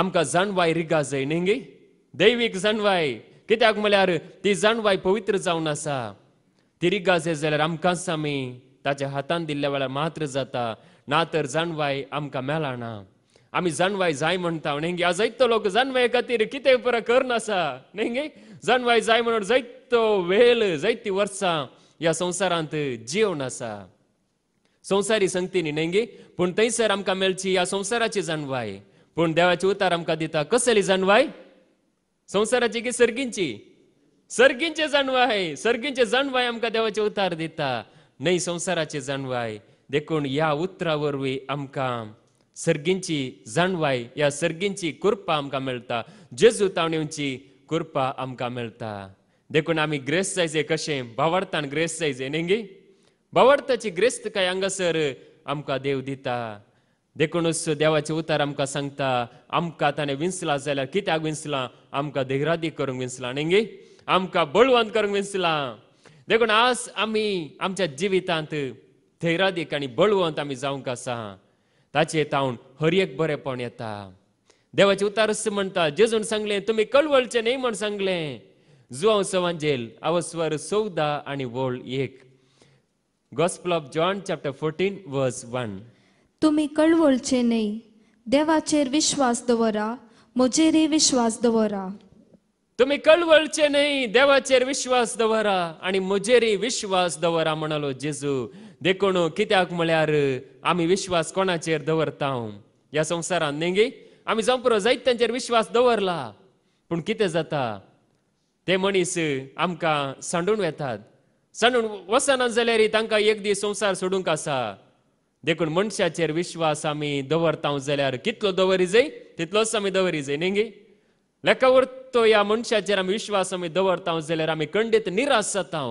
आमकां जाणवाय रिगा जाय न्ही दैवीक जाणवाय कित्याक म्हळ्यार ती जाणवाय पवित्र जावन आसा ती रिगा जाय जाल्यार आमकां सामी ताच्या हातान दिल्ल्या वेळार मात्र जाता ना जाणवाय आमका मेला मेलाना आम्ही जाणवाय जाय म्हणता नेंगे आज ऐकतो लोक जाणवाय खातीर किती पर कर नासा नेंगे जाणवाय जाय म्हणून जैतो वेल जैती वर्सां ह्या संवसारांत जीव नासा संवसारी संगतीनी नेंगे पूण थंयसर आमकां मेलची या संवसाराची जाणवाय पूण देवाचे उतार आमकां दिता कसली जाणवाय संवसाराची की सर्गींची सर्गींचे जाणवाय सर्गींचे जाणवाय आमकां देवाचे उतार दिता न्हय संवसाराचे जाणवाय देखून या उतरा वरवीं आमकां सर्गींची जाणवाय या सर्गींची कुर्पा आमकां मेळटा जेजू तावणीवची कुर्पा आमकां मेळटा देखून आमी ग्रेस्त जायचे कशें भावार्थान ग्रेस्त जायचे न्ही ग्रेस्त काय हांगासर आमकां देव दिता देखूनच देवाचे उतार आमकां सांगता आमकां ताणें विंचला जाल्यार कित्याक विंचला आमकां देहरादी करूंक विंचला न्ही आमकां बळवंत करूंक विंचला देखून आज आमी आमच्या जिवितांत धैर्यादीक आनी बळवंत आमी जावंक आसा ताचे तावन हरएक बरेंपण येता देवाचे उतारस म्हणटा जेजून सांगलें तुमी कळवळचे नाही म्हण सांगलें जुवांव सवांजेल आवस्वर सौदा आनी वोळ एक gospel of John chapter fourteen verse one तुम्ही कळवळचे न्ही देवाचेर विश्वास दवरा म्हजेरय विश्वास दवरा तुम्ही कळवळचे नाही देवाचेर विश्वास दवरा आणि म्हजेरय विश्वास दवरा म्हणालो जेजू देखून कित्याक म्हळ्यार आमी विश्वास कोणाचेर दवरता ह्या संवसारान न्ही गे आमी जावं जायत तांचेर विश्वास दवरला पूण कितें जाता ते मनीस आमकां सांडून वेतात सांडून वचना जाल्यार तांकां एक दीस संवसार सोडूंक आसा देखून मनशाचेर विश्वास आमी दवरता जाल्यार कितलो दवरी जाय तितलोच आमी दवरी जाय न्ही गे लेखा उरतो ह्या मनशाचेर आमी विश्वास आमी दवरता जाल्यार आमी खंडीत निराश जाता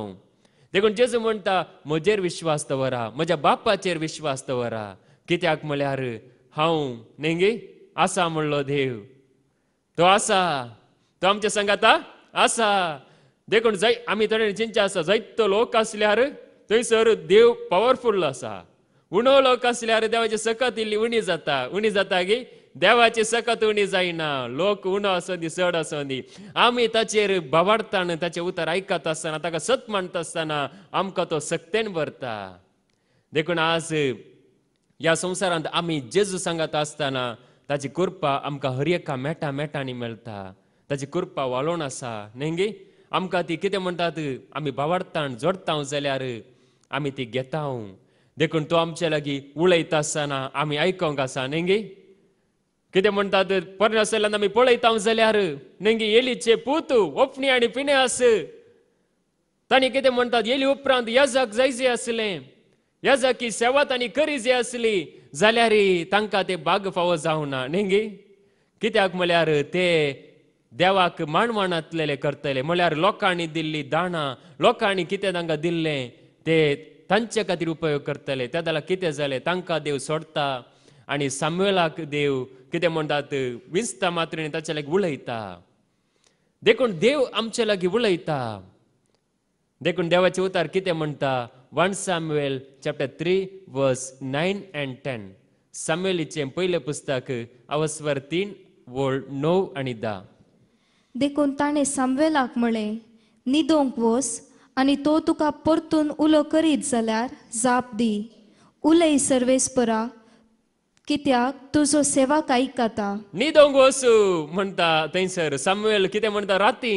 देखून जेजू म्हणटा म्हजेर विश्वास दवर म्हज्या बापाचेर विश्वास दवर कित्याक म्हळ्यार हांव नेंगे आसा म्हणलो देव तो आसा तो आमच्या संगात आसा देखून जय आमी थोडे जिंचे आसा जैतो लोक आसल्यार थंयसर देव पॉवरफुल आसा उणो लोक आसल्यार देवाची सकत इल्ली उणी जाता उणी जाता की देवाची सकत उणी जायना लोक उणो असो दी चड आम्ही दी आमी ताचेर भवाडटान ताचे उतर ऐकत आसतना ताका सत म्हणत असताना आमकां तो सक्तेन भरता देखून आज या संवसारांत आम्ही जेजू सांगत असताना ताची कृपा आमकां हर एका मेटा मेटांनी मेळटा ताची कृपा वालोवन आसा न्ही आमकां ती कितें म्हणटात आमी भावार्थान जोडता जाल्यार आमी ती घेता देखून तो आमचे लागी उलयता आसतना आमी आयकोंक आसा न्ही ಕಿದೆ ಮುಂಟಾದ ಪರ್ಣಸೆಲ್ಲ ನಮಗೆ ಪೊಳೈತಾವ್ ಜಲ್ಯಾರು ನಂಗೆ येलीचे पूत ओपणी आनी पिणे अस ताणी कितें म्हणटात येली उपरांत येजाक जायचे असले येजाकी सेवा आनी करी असली आसली जाल्यार तांकां ते बाग फावो जावना न्ही कित्याक म्हळ्यार ते देवाक माणमाणांतलेले करतले म्हळ्यार लोकांनी दिल्ली दाणा लोकांनी कितें तांकां दिल्लें ते तांचे खातीर उपयोग करतले त्या जाल्यार कितें जालें तांकां देव सोडता आणि सामुएलाक देव कितें म्हणटात विंचता मात्रेन ताचे लागीं उलयता देखून देव आमचे लागीं उलयता देखून देवाचे उतार कितें म्हणटा वन सामुएल चॅप्टर थ्री वर्स नायन अँड टेन सामुएलीचे पयलें पुस्तक अवस्वर तीन वोळ णव आनी धा देखून ताणें सामवेलाक म्हळें न्हिदोंक वस आनी तो तुका परतून उलो करीत जाल्यार जाप दी उलय सर्वेस्परा कित्याक तुजो सेवा कायक जाता न्हिदोंग वसू म्हणटा थंयसर सामुएल कितें म्हणटा राती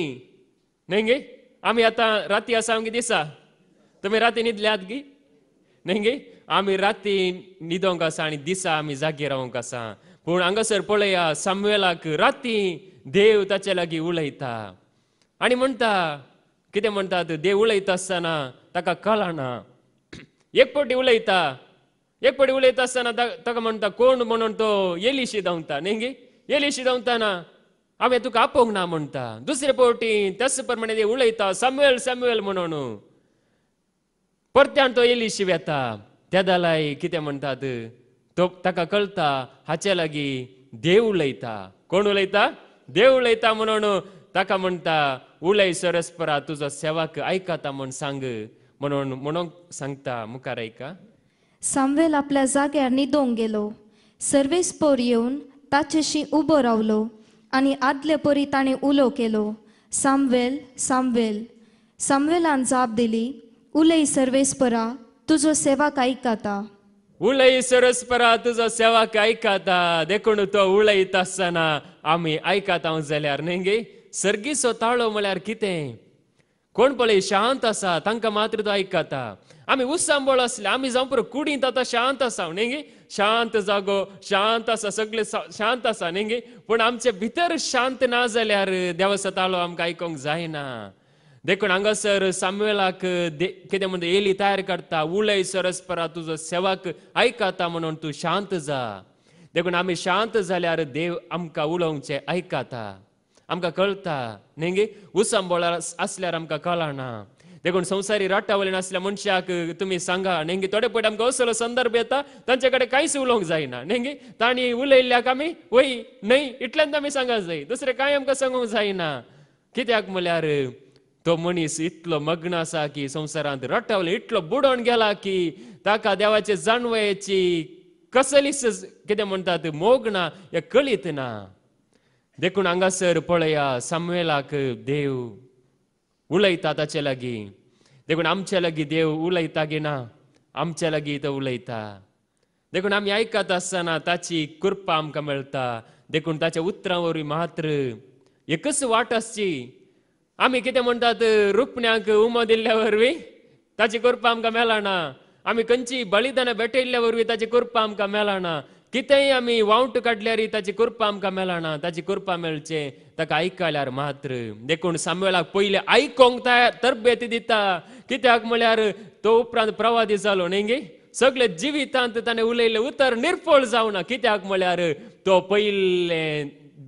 न्हय गे आमी आतां राती आसा आमगे दिसा तुमी राती न्हिदल्यात गी न्हय गे आमी राती न्हिदोंक आसा आनी दिसा आमी जागे रावंक आसा पूण हांगासर पळया सामुएलाक राती देव ताचे लागीं उलयता आनी म्हणटा कितें म्हणटात देव उलयता आसतना ताका कळना एक फावटी उलयता एक ಉಳಿತಸ್ಸನ ತಗೊಂಡ ಕೋಣ್ ಮನೊಂಟು ಎಲಿಶಿ ದೌಂತ ನೆಂಗಿ ಎಲಿಶಿ ದೌಂತಾನ ಆಮೆ ತುಕ ना ನಾ दुसरे ದುಸರೆ ಪೋಟಿ ತಸ್ ಪರ್ಮನೆದೆ ಉಳೈತ ಸಮ್ವೆಲ್ ಸಮ್ವೆಲ್ ಮನೋನು परत्यान तो येयली वेता त्या दालाय कितें म्हणटात तो ताका कळता हाचे लागीं देव उलयता कोण उलयता देव उलयता म्हणून ताका म्हणता उलय सरस्परा तुजो सेवाक आयकाता म्हण सांग म्हणून म्हणो सांगता मुखार आयका सामवेल आपल्या जाग्यार न्हिदोंक गेलो सर्वेस पोर येवन ताचेशी उबो रावलो आनी आदले परी ताणें उलो केलो सामवेल सामवेल सामवेलान जाप दिली उलय सर्वेस्परा तुजो सेवाक आयकाता उलय सरस्परा तुजो सेवाक आयकाता देखून तो उलयत आसतना आमी आयकता जाल्यार न्ही गे सर्गी सोताळो म्हळ्यार कितें कोण पळय शांत आसा तांकां मात्र तो आयकता आमी उससांबळ आसले आमी जावं पुरो कुडींत आतां शांत आसा नेंगी शांत जागो शांत आसा सगळे शांत आसा गे पूण आमचे भितर शांत ना जाल्यार देव सतालो आमकां आयकोंक जायना देखून हांगासर सामवेलाक कितें म्हणटा येली तयार करता उलय सरस्परा तुजो सेवाक आयकता म्हणून तूं शांत जा देखून आमी शांत जाल्यार देव आमकां उलोवचें आयकता आमकां कळटा न्ही गे उसंबोळा आसल्यार आमकां कळना देखून संवसारी वयल्यान असल्या मनशाक तुमी सांगा न्ही थोडे पयट आमकां असलो संदर्भ येता तांचे कडेन कांयच उलोवंक जायना न्ही तांणी उलयल्याक आमी वय न्हय इतल्यान आमी सांगा जाय दुसरें कांय आमकां सांगूंक जायना कित्याक म्हळ्यार तो मनीस इतलो मग्न आसा की संवसारांत रटावले इतलो बुडोन गेला की ताका देवाचे जाणवयाची कसलीच कितें म्हणटात मोग ना हे कळीत ना देखून हांगासर पळया समवेलाक देव उलयता ताचे लागीं देखून आमचे लागीं देव उलयता गे ना आमचे लागीं तो उलयता देखून आमी आयकत आसतना ताची कृपा आमकां मेळटा देखून ताच्या उतरां वरवीं मात्र एकच वाट आसची आमी कितें म्हणटात रुपण्याक उमो दिल्ल्या वरवीं ताची कृपा आमकां मेळना आमी खंयची बलिदानां भेटयल्ल्या वरवीं ताची कृपा आमकां मेळना कितेंय आमी वावट काडल्यारी ताची कृपा आमकां मेळना ताची कृपा मेळचे ताका आयकल्यार मात्र देखून सामेलाक पयले आयकोंक तरबेती दिता कित्याक म्हळ्यार तो उपरांत प्रवादी जालो न्ही गे सगळे जिवितांत ताणें उलयले उतर निर्फळ जावना कित्याक म्हळ्यार तो पयले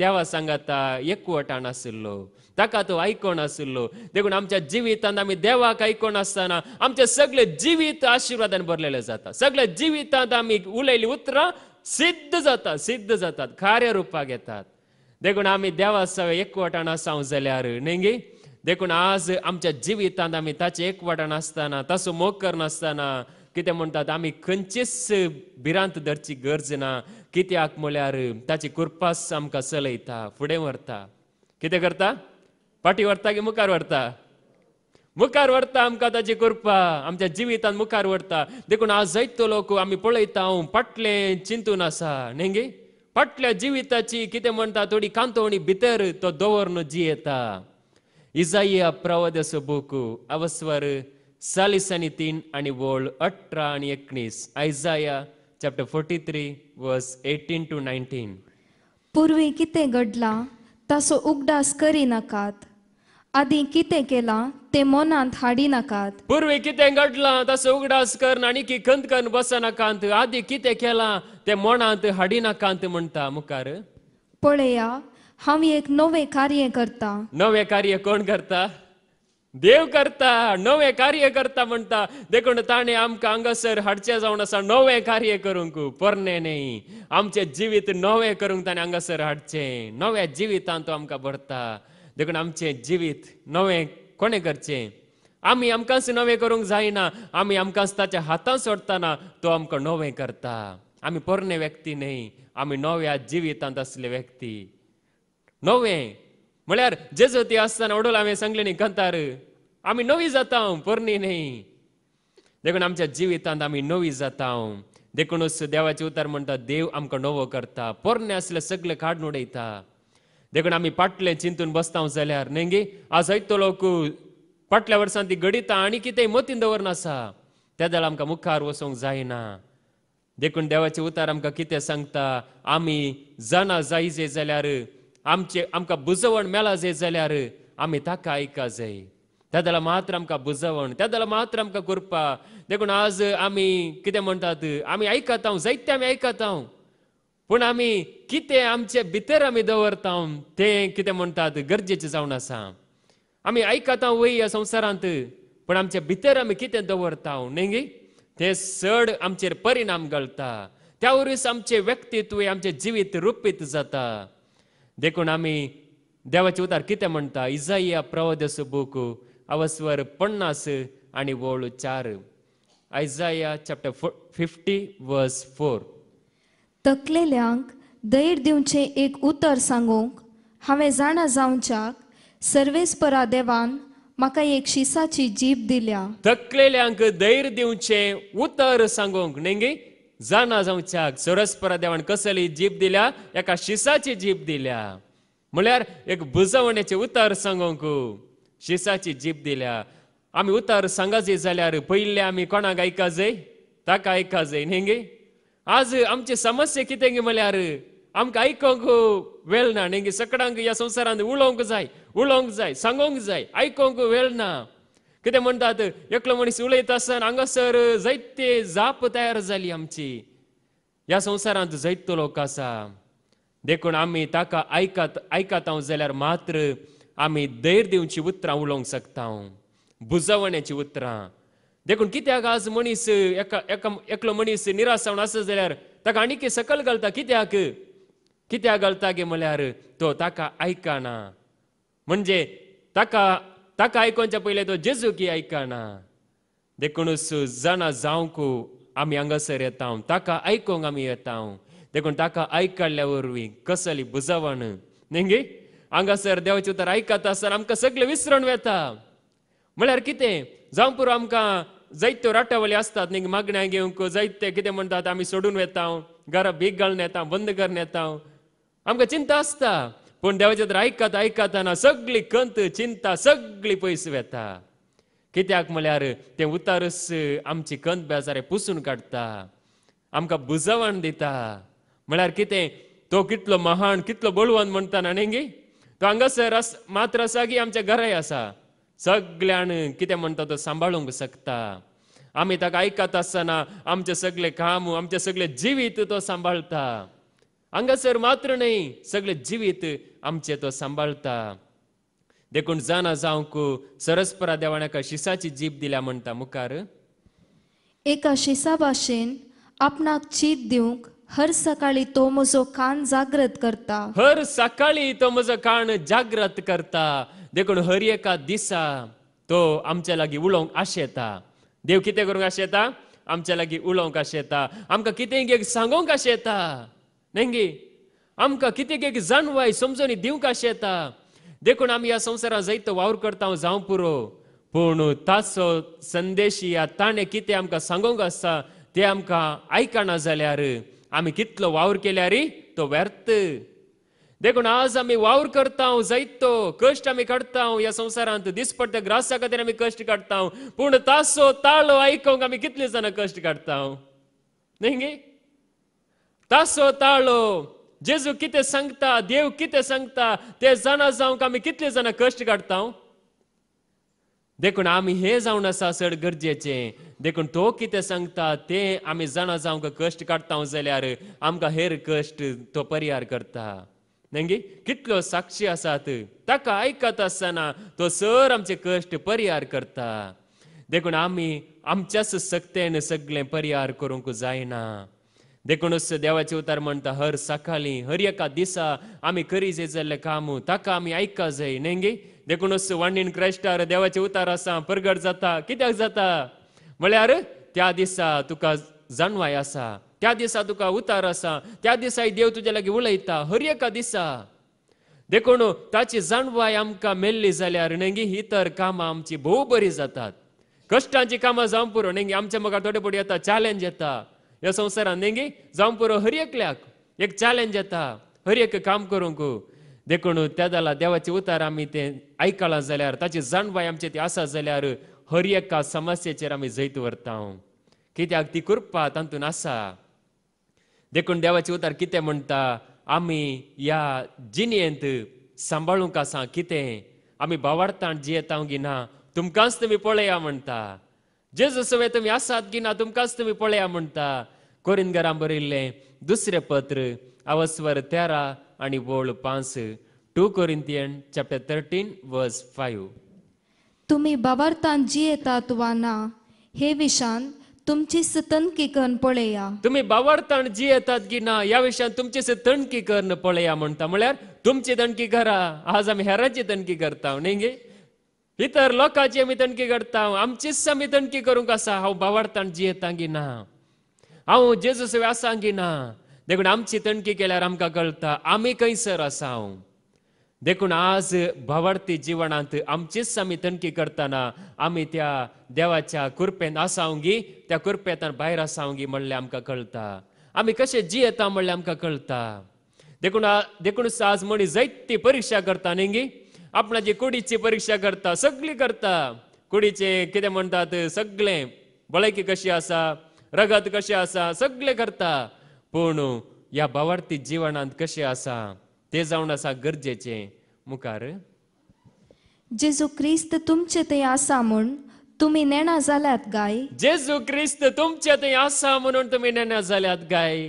देवा सांगाता एकवटान आशिल्लो ताका तो आयकोण आशिल्लो देखून आमच्या जिवितांत आमी देवाक आयकोण आसतना आमचे सगळे जिवीत आशिर्वादान भरलेले जाता सगळें जिवितांत आमी उलयलीं उतरां सिद्ध जातात सिद्ध जातात खाऱ्या रुपाक येतात देखून आम्ही देवा सवय एकवटान आसाव जाल्यार नेंगी देखून आज आमच्या जिवितांत आमी ताचे एकवटान आसतना ताचो मोग करनासतना कितें म्हणटात आमी खंयचीच भिरांत धरची गरज ना कित्याक म्हळ्यार ताची कुर्पास आमकां चलयता फुडें व्हरता कितें करता फाटी व्हरता की मुखार व्हरता मुखार व्हरता आमकां ताची कृपा आमच्या जिवितांत मुखार व्हरता देखून आज जैतो लोक आमी पळयता हांव पटले चिंतून आसा न्हेंगे पटल्या जिविताची कितें म्हणटा थोडी कांतोवणी भितर तो दवरून येता इजाया प्रवाद्याचो बूक अवस्वर चालीस आनी तीन आनी वळ अठरा आनी एकणीस Isaiah chapter forty three verse eighteen to nineteen पूर्वी कितें घडलां ताचो उगडास करिनाकात आदी कितें केलां ते मनात हाडी नाकात पूर्वी किती घडलां तसं उगडास कर आनी किखंत कर बसनाकांत आधी कितें केला ते मोनांत हाडी नाकांत म्हणता मुखार पळया हा एक नवे कार्य करता नवे कार्य कोण करता देव करता नवे कार्य करता म्हणता देखून ताणे आमकां हांगासर हाडचें जावन असा नवे कार्य करूंक पोरणें नाही आमचे जिवीत नवे करूंक ताणें हांगासर हाडचें नव्या जिवितांत भरता देखून आमचे जिवीत नवे कोणें करचें आमी आमकांच नवें करूंक जायना आमी आमकांच ताच्या हातांत सोडटाना तो आमकां नवें करता आमी पोरणे व्यक्ती न्हय आमी नव्या जिवितांत असले व्यक्ती नवें म्हळ्यार जेजोती आसतना ओडोल हांवें सांगले न्ही कंतार आमी नवी जाता पोरणी न्हय देखून आमच्या जिवितांत आमी नवी जाता देखूनच देवाचे उतार म्हणटा देव आमकां नवो करता पोरणे आसले सगळे काडून उडयता देखून आमी पाटले चिंतून बसता जाल्यार नेंगी आज ऐकतो लोक पाटल्या वर्सान ती घडिता आनी कितें मतीन दवरनासा जाल्यार आमकां मुखार वचूंक जायना देखून देवाचे उतार आमकां कितें सांगता आमी जाना जाणा जे जाल्यार आमचे आमकां बुजवण मेला जे जाल्यार आमी ताका आयका जाय जाल्यार मात्र आमकां बुजवण जाल्यार मात्र आमकां करपा देखून आज आमी कितें म्हणटात आमी आयकता जायते आमी आयकता हांव पूण आम्ही कितें आमचे भितर आमी दवरता तें कितें म्हणटात गरजेचें जावन आसा आमी आयकता वय ह्या संवसारांत पूण आमचे भितर आमी कितें दवरता न्ही ते चड आमचेर परिणाम घालता त्या वरीस आमचे व्यक्तित्व आमचे जिवीत रुपीत जाता देखून आमी देवाचे उतार कितें म्हणटा या प्रवदस बूक अवस्वर पन्नास आणि वळ चार Isaiah chapter fifty verse four तकलेल्यांक दैर दिवचे एक उतर सांगूंक हांवें जाणा जावच्याक सर्वेस्परा देवान म्हाका एक शिसाची जीब दिल्या तकलेल्यांक दैर दिवचे उतर सांगूंक नेंगी जाणा जावच्याक सरस्परा देवान कसली जीप दिल्या एका शिसाची जीप दिल्या म्हळ्यार एक बुजवण्याचे उतर सांगूंक शिसाची जीब दिल्या आमी उतार सांगाचे जाल्यार पयले आमी कोणाक आयका जाय ताका आयका जाय न्ही आज आमचे समस्या कितें म्हणल्यार आमक आयकोंक वेळ ना नेंगे सकडांक या संवसारांत उलोवंक जाय उलोवंक जाय सांगोंक जाय आयकोंक वेळ ना कितें म्हणटात एकलो मनीस उलयता आसतना हांगासर जायते जाप तयार जाली आमची ह्या संवसारांत जैतो लोक आसा देखून आमी ताका आयकात आयकात हांव जाल्यार मात्र आमी धैर्य दिवची उतरां उलोवंक शकता बुजवण्याची उतरां देखून कित्याक आज मनीस एका एका एकलो मनीस निराश जावन आसा जाल्यार ताका आनीक सकल घालता कित्याक कित्याक घालता गे म्हळ्यार तो ताका आयकना म्हणजे ताका ताका आयकोनच्या पयले तो की आयकना देखूनच जाणा जावंक आमी हांगासर येता ताका आयकोंक आमी येता देखून ताका आयकल्ल्या वरवीं कसली बुजावण न्ही हांगासर देवाचे उतर आयकता आसतना आमकां सगळें विसरण वेता म्हळ्यार कितें जावं पुरो आमकां जायत्यो राटावली आसतात न्ही मागण्या घेवंक जायते कितें म्हणटात आमी सोडून वेता घरा भीक घालून येता बंद करून येता आमकां चिंता आसता पूण देवाचे तर आयकता ना सगळी कंत चिंता सगळी पयस वेता कित्याक म्हळ्यार ते उतारस आमची कंत बेजारे पुसून काडटा आमकां बुजवण दिता म्हळ्यार कितें तो कितलो महान कितलो बळवान म्हणटा आनी तो हांगासर मात्र आसा की आमच्या घराय आसा सगळ्यान कितें म्हणटा तो सांबाळूंक शकता आमी ताका आयकत आसतना आमचें सगळें काम आमचें सगळें जिवीत तो सांबाळटा हांगासर मात्र न्हय सगळें जिवीत आमचें तो सांबाळटा देखून जाणा जावंक सरस्परा देवान एका शिसाची जीब दिल्या म्हणटा मुखार एका शिसा भाशेन आपणाक चीत दिवंक हर सकाळी तो म्हजो कान जागृत करता हर सकाळी तो म्हजो कान जागृत करता देखून हर एका दिसा तो आमच्या लागी उलोवंक आशेता देव कितें करूंक आशें येता आमच्या लागी उलोवंक आशे येता आमकां कितें एक सांगोंक आशें येता नेंगी आमकां कितें एक जाणवाय समजून दिवंक आशें येता देखून आमी ह्या संवसारांत जायतो वावर करता जावं पुरो पूण ताचो संदेश या ताणें कितें आमकां सांगोंक आसता तें आमकां आयकना जाल्यार आमी कितलो वावर केल्यारी तो व्यर्थ देखून आज आम्ही वावर करता जैतो कष्ट आम्ही काढता या संसारात दिसपट्ट्या ग्रासा खातीर आम्ही कष्ट काढतो पूण तासो ताळो आयकूंक आम्ही कितले जाणां कष्ट काढता न्ही तासो ताळो जेजू कितें सांगता देव कितें सांगता ते जाणा जावंक आमी कितले जाणां कश्ट काडटा देखून आम्ही हे जावन आसा चड गरजेचें देखून तो कितें सांगता ते आम्ही जाणा जावंक कष्ट काढता जाल्यार आमकां हेर कष्ट तो परिहार करता ನಂಗೆ कितलो साक्षी आसात ताका ऐकत आसतना तो सर आमचे कष्ट परिहार करता देखून आम्ही आमच्याच सक्तेन सगळे परिहार करूंक जायना देखूनच देवाचे उतार म्हणता हर सकाळी हर एका दिसा आमी करी जे जाल्ले काम ताका आम्ही ऐका जाय नेंगे देखूनच वांडीन क्रायस्टार देवाचे उतार असा परगट जाता कित्याक जाता म्हळ्यार त्या दिसा तुका जाणवाय आसा त्या दिसा तुका उतार आसा त्या दिसा देव तुजे लागीं उलयता हर एका दिसा देखून ताची जाणवाय आमकां मेल्ली जाल्यार नेंगी ही तर कामां आमची भोव बरी जातात कश्टांची कामां जावं पुरो नेंगी आमच्या मुखार थोडे फुडें येता चॅलेंज येता ह्या संवसारान नेंगी जावं पुरो हर एकल्याक एक चॅलेंज येता हर एक काम करूंक देखून त्या जाला देवाचे उतार आमी ते आयकलां जाल्यार ताची जाणवाय आमचे ते आसा जाल्यार हर एका समस्येचेर आमी जैत व्हरता कित्याक ती कृपा तातूंत आसा देखून देवाचे उतार कितें म्हणटा आमी ह्या जिणेंत सांबाळूंक आसा कितें आमी बावार्थान जियेता गी ना तुमकांच तुमी पळया म्हणटा जेजू वे तुमी आसात की ना तुमकांच तुमी पळया म्हणटा कोरिंदगरां बरयल्लें दुसरें पत्र अवस्वर तेरा आणि वोळ पांच two Corinthian chapter thirteen verse five तुम्ही बाबार्थान जियेतात वा ना हे विशान तुमची सतनकी कन पळया तुम्ही बावार्थान जी येतात की ना या विशयान तुमची सतनकी कन पळया म्हणता म्हळ्यार तुमची तणकी करा आज आम्ही हेराची तणकी करता नेंगे इतर लोकांची आमी तणकी करता आमचीच आमी तणकी करूंक आसा हांव जी येता की ना हांव जेजूस आसा की ना देखून आमची तणकी केल्यार आमकां कळटा आमी खंयसर आसा हांव देखून आज भावार्थी जीवनात आमचीच आमी तणकी करताना आम्ही त्या देवाच्या कुरपेन असावगी त्या कुरपेतान भायर आसावंगी आमका आमकां कळटा कसे कशें जियेता म्हणले आमकां कळटा देखून देखून आज मनीस जैती परीक्षा करता नेंगी आपणाची कुडीची परीक्षा करता सगळी करता कुडीचे कितें म्हणतात सगळे भलायकी कशी आसा रगत कशें आसा सगळें करता पूण ह्या भावार्थी जीवनात कशें आसा ते जाऊन असा गरजेचे मुखार जेजू क्रिस्त तुमचे ते आसा म्हणून तुम्ही नेणा जाल्यात गाय जेजू क्रिस्त तुमचे ते आसा म्हणून तुम्ही नेणा जाल्यात गाय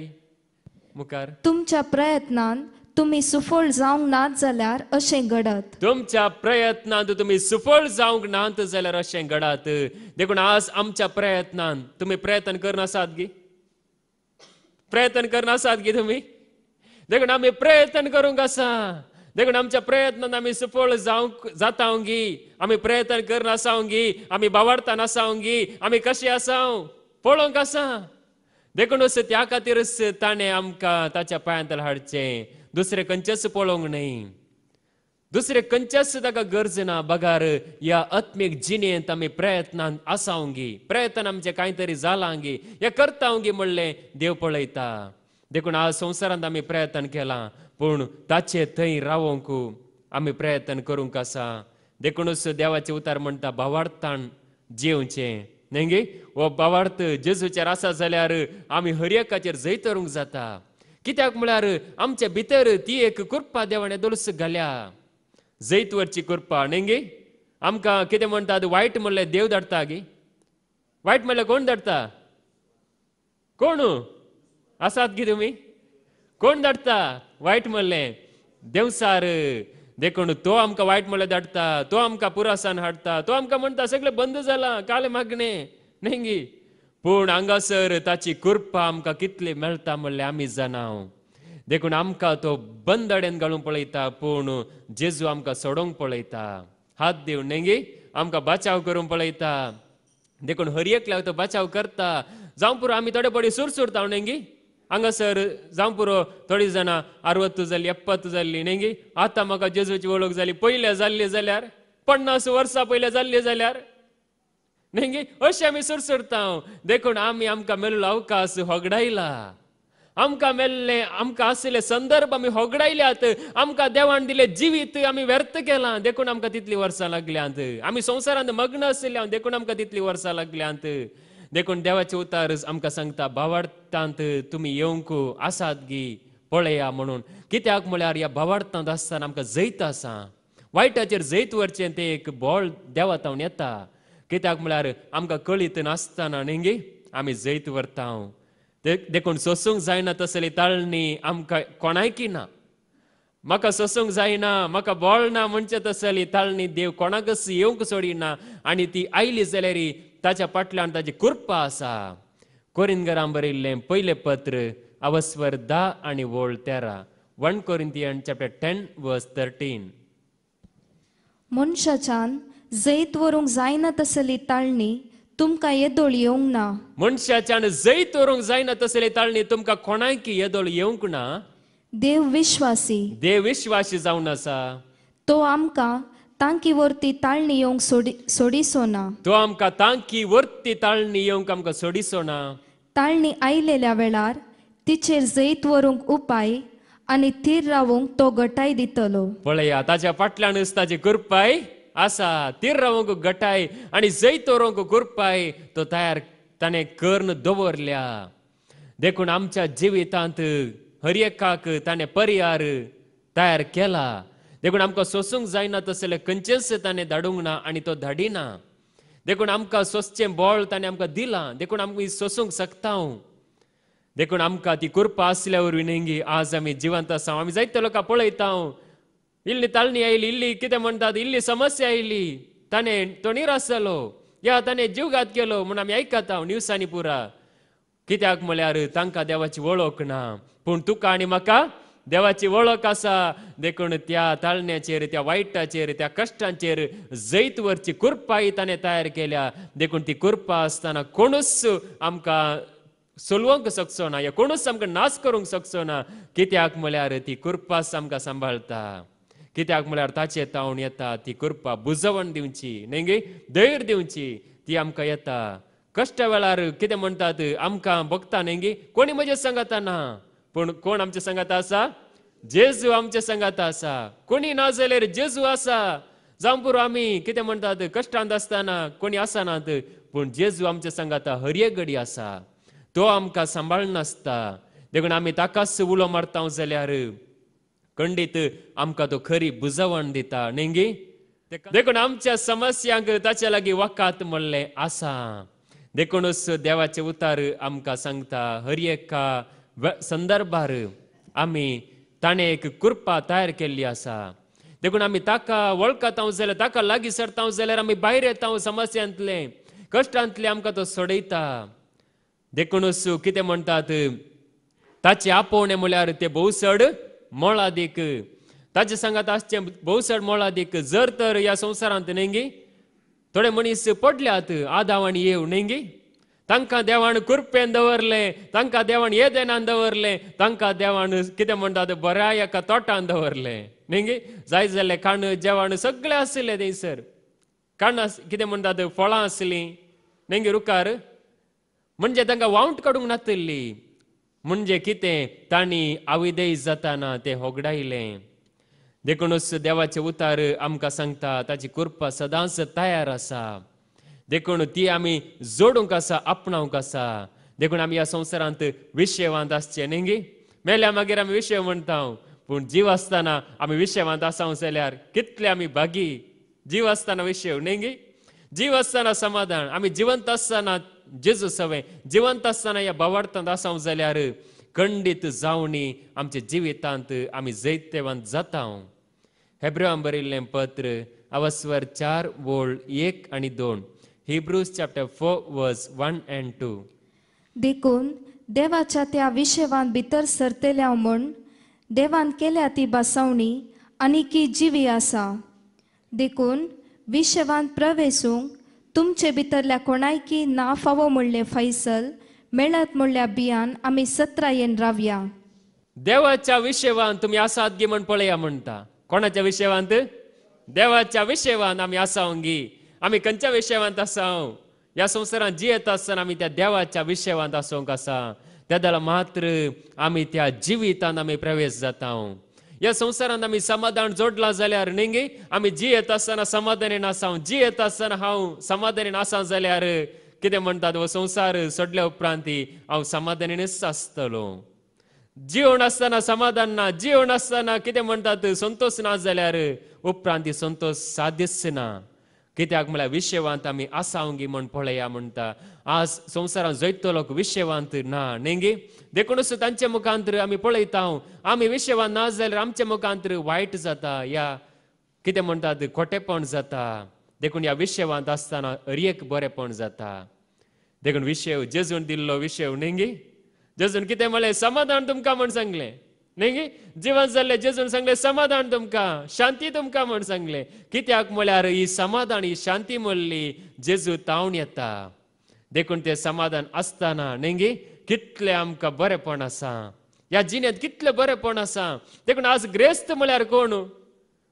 मुखार तुमच्या प्रयत्नान तुम्ही सुफळ जावंक नात जाल्यार अशें घडत तुमच्या प्रयत्नात तुम्ही सुफळ जावंक नात जाल्यार अशें घडात देखून आज आमच्या प्रयत्नान तुम्ही प्रयत्न करनासात गी प्रयत्न करनासात गी तुम्ही देखून आम्ही प्रयत्न करूंक आसा देखून आमच्या प्रयत्नान आमी सफळ जावंक जातावंगी आम्ही प्रयत्न करनासावंगी आम्ही बावार्थान आसावंगी आम्ही कशें आसाव पळोवंक आसा देखूनच त्या खातीरच ताणें आमकां ताच्या पांयांतल हाडचें दुसरें खंयचेच पळोवंक न्ही दुसरे खंयचेच ताका गरज ना बगार ह्या आत्मीक जिणेंत आमी प्रयत्नान आसावंगी प्रयत्न आमचें कांय तरी जालांगी हें करतावंगी म्हणलें देव पळयता देखून आज संवसारांत आमी प्रयत्न केला पूण ताचे थंय रावोंक आमी प्रयत्न करूंक आसा देखूनच देवाचे उतार म्हणटा भावार्थान जेवचे न्हय वो भावार्थ जेजूचेर आसा जाल्यार आमी हरएकाचेर जैत करूंक जाता कित्याक म्हळ्यार आमच्या भितर ती एक कृपा देवाने दलस घाल्या जैत वरची कृपा गे आमकां कितें म्हणटा वायट म्हणल्यार देव धाडटा गे वायट म्हणल्यार कोण धाडटा कोण आसात की तुम्ही कोण धाडटा वायट म्हणलें देवसार देखून तो आमकां वायट म्हणलें धाडटा तो आमकां पुरासान हाडटा तो आमकां म्हणटा सगळें बंद जालां काल मागणें नेंगी पूण हांगासर ताची कृपा आमकां कितली मेळटा म्हणलें आमी जाणांव देखून आमकां तो बंद अडेन घालूंक पळयता पूण जेजू आमकां सोडोवंक पळयता हात दिवन नेंगी आमकां बचाव करूंक पळयता देखून हर तो बचाव करता जावं पुरो आमी थोडे पडी सुरसुरता नेंगी ಹಂಗ ಸರ್ ಜಾಂಪುರು ಥೋಡಿ ಜನ ಅರವತ್ತು ಜಲ್ಲಿ ಎಪ್ಪತ್ತು ಜಲ್ಲಿ ನೆಂಗಿ आतां म्हाका जेजूची वळख जाली ಪೈಲೆ ಜಲ್ಲಿ जाल्यार पन्नास वर्सां पयले जाल्ले जाल्यार नेंगी अशें आमी सुरसुरता देखून आमी आमकां मेल्लो अवकाश होगडायला आमकां मेल्ले आमकां आसले संदर्भ आमी होगडायल्यात आमकां देवान दिले जिवीत आमी व्यर्थ केलां देखून आमकां तितलीं वर्सां लागल्यांत आमी संवसारांत मग्न आशिल्ल्यान देखून आमकां तितलीं वर्सां लागल्यांत देखून देवाचे उतारच आमकां सांगता भावार्थांत तुमी येवंकू आसात गी पळया म्हणून कित्याक म्हळ्यार ह्या भावार्थांत आसतना आमकां जैत आसा वायटाचेर जैत व्हरचे ते एक बोळ देवा तावन येता कित्याक म्हळ्यार आमकां कळीत नासतना न्ही आमी जैत व्हरता देखून सोसूंक जायना तसली ताळणी आमकां कोणायकी ना म्हाका सोसूंक जायना म्हाका ना म्हणचे तसली ताळणी देव कोणाकच येवंक सोडिना आनी ती आयली जाल्यार ताच्या फाटल्यान ताची कुर्पा आसा कोरिंदगरां बरयिल्लें पयलें पत्र अवस्वर धा आनी वोळ तेरा one Corinthian chapter ten verse thirteen मनशाच्यान जैत व्हरूंक जायना तसली ताळणी तुमकां येदोळ येवंक ना मनशाच्यान जैत व्हरूंक जायना तसली ताळणी तुमकां कोणाक येदोळ येवंक ना देव विश्वासी देव विश्वासी जावन आसा तो आमकां तांकी वरती ताळणी येवंक सोडी सोडिसो ना तो आमका तांकी वरती ताळणी येवंक आमकां सोडिसो ना ताळणी आयलेल्या वेळार तिचेर जैत वरूंक उपाय आणि थीर रावूंक तो गटाय दितलो पळया ताच्या फाटल्यान ताची कुरपाय आसा तीर रावूंक गटाय आनी जैत वरूंक कुरपाय तो तयार ताणें कर्ण दवरल्या देखून आमच्या जिवितांत हर एकाक ताणें परिहार तयार केला देखून आमकां सोसूंक जायना तसले खंयचेच ताणें धाडूंक ना आनी तो धाडिना देखून आमकां सोंसचें बळ ताणें आमकां दिलां देखून आमी सोसूंक शकता हांव देखून आमकां ती कृपा आसल्या वरवीं आज आमी जिवंत आसा आमी जायते लोकां पळयता हांव इल्ली तालणी आयली इल्ली कितें म्हणटात इल्ली समस्या आयली ताणें तो निराश जालो या ताणें जीवघात केलो म्हूण आमी आयकता हांव निवसांनी पुरा कित्याक म्हळ्यार तांकां देवाची वळख ना पूण तुका आनी म्हाका देवाची ओळख असा देखून त्या ताळण्याचेर त्या वाईटाचेर त्या कष्टांचेर जैतवरची ही ताणें तयार केल्या देखून ती कुर्पा आसतना कोणूच आमकां सोलवंक शकचो ना या कोणूच आमकां नाश करूंक शकचो ना कित्याक म्हळ्यार ती कुर्पास आमकां सांबाळता कित्याक म्हळ्यार ताचे तावण येता ती कुर्पा बुजवण दिवची न्ही धैर्य दिवची ती आमकां येता कष्ट वेळार कितें म्हणटात आमकां भोगता न्ही कोणी म्हजे सांगता ना पूण कोण आमच्या संगात आसा जेजू आमच्या संगात आसा कोणी ना जाल्यार जेजू आसा जावं पुरो आमी कितें म्हणटात कश्टांत आसतना कोणी आसनात पूण जेजू आमच्या संगात हरये गडी आसा तो आमकां सांबाळनासता देखून आमी ताकाच उलो मारता जाल्यार खंडीत आमकां तो खरी बुजवण दिता नेंगी देखून आमच्या समस्यांक ताच्या लागीं वकात म्हणलें आसा देखूनच देवाचे उतार आमकां सांगता का संदर्भार आम्ही ताणे एक कृपा तयार केल्ली आसा देखून आमी ताका वळखता जाल्यार ताका लागीं सरता जाल्यार आमी भायर येता समस्यांतले कश्टांतले आमकां तो सोडयता देखून कितें म्हणटात ताचे आपोवणें म्हळ्यार ते भोवसड मोळादीक ताचे सांगात आसचे भोवसड मोळादीक जर तर ह्या संवसारांत नेंगी थोडे मनीस पडल्यात आदाव आनी येव नेंगी तांकां देवान कृपेन दवरले तांकां देवान येदेनान दवरले तांकां देवान कितें म्हणटा ते बऱ्या एका तोटान दवरले न्ही जाय जाल्यार खाण जेवण सगळें आशिल्लें थंयसर खाण कितें ते फळां आसलीं न्ही रुकार म्हणजे तांकां वावंट काडूंक नासतली म्हणजे कितें तांणी आविदय जाताना तें होगडायलें देखूनच देवाचे उतार आमकां सांगता ताची कृपा सदांच तयार आसा देखून ती आम्ही जोडूंक आसा आपणावंक आसा देखून आमी ह्या संवसारांत विशयवांत आसचे न्ही मेल्या मागीर आमी विशय म्हणटा पूण जीव आसतना आमी विशयवांत आसावंक जाल्यार कितले आमी भागी जीव आसतना विशय हो, न्ही जीव आसतना समाधान आमी जिवंत आसतना जेजू सवय जिवंत आसतना ह्या भावार्थांत आसावंक जाल्यार खंडीत जावणी आमच्या जिवितांत आमी जैत्यवंत जाता हेब्रेवान बरयल्लें पत्र अवस्वर चार वोळ एक आनी दोन Hebrews chapter four verse one and two देखून देवाच्या त्या विशेवान भितर सरतेल्या म्हूण देवान केल्या ती बसवणी आणि की जिवी आसा देखून विशेवान प्रवेशूंक तुमचे भितरल्या कोणायकी ना फावो म्हणले फैसल मेळत म्हणल्या बियान आम्ही सतरा येन रावया देवाच्या विशेवान तुम्ही आसात गे म्हण पळया म्हणटा कोणाच्या विशेवांत देवाच्या विशेवान आम्ही असावंगी आमी खंयच्या विशयवंत आसा ह्या संवसारांत जियेत आसतना आमी त्या देवाच्या विषयवांत आसूंक आसा तेदला मात्र आमी त्या जिवितांत आमी प्रवेश जाता ह्या संवसारांत आमी समाधान जोडला जाल्यार न्ही आमी असताना आसतना समाधानेन आसा येत आसतना हांव समाधानी आसा जाल्यार कितें म्हणटात हो संवसार सोडल्या उपरांत हांव समाधानेनच आसतलो जिवण आसतना समाधान ना जिवण आसतना कितें म्हणटात संतोष ना जाल्यार उपरांत संतोष साध्यच ना कित्याक म्हळ्यार विश्यवांत आमी गी म्हण पळया म्हणटा आज संवसारांत जैत लोक विश्यवांत ना नेंगी देखूनच तांचे मुखांतर आमी पळयता आमी विश्यवान ना जाल्यार आमचे मुखांतर वायट जाता या कितें म्हणटात खोटेपण जाता देखून ह्या विश्वांत आसतना अर्येक बरेपण जाता देखून विशय जेजून दिल्लो विशय नेंगी जेजून कितें म्हणलें समाधान तुमकां म्हण सांगलें नाही जीवन जाल्ले जेजून सांगले समाधान तुमकां शांती तुमकां म्हण सांगले कित्याक म्हळ्यार ही समाधान ही शांती म्हणली जेजू तावण येता देखून ते समाधान असताना नेंगी कितले आमकां बरेपण आसा ह्या जिणेंत कितले बरेपण आसा देखून आज ग्रेस्त म्हळ्यार कोण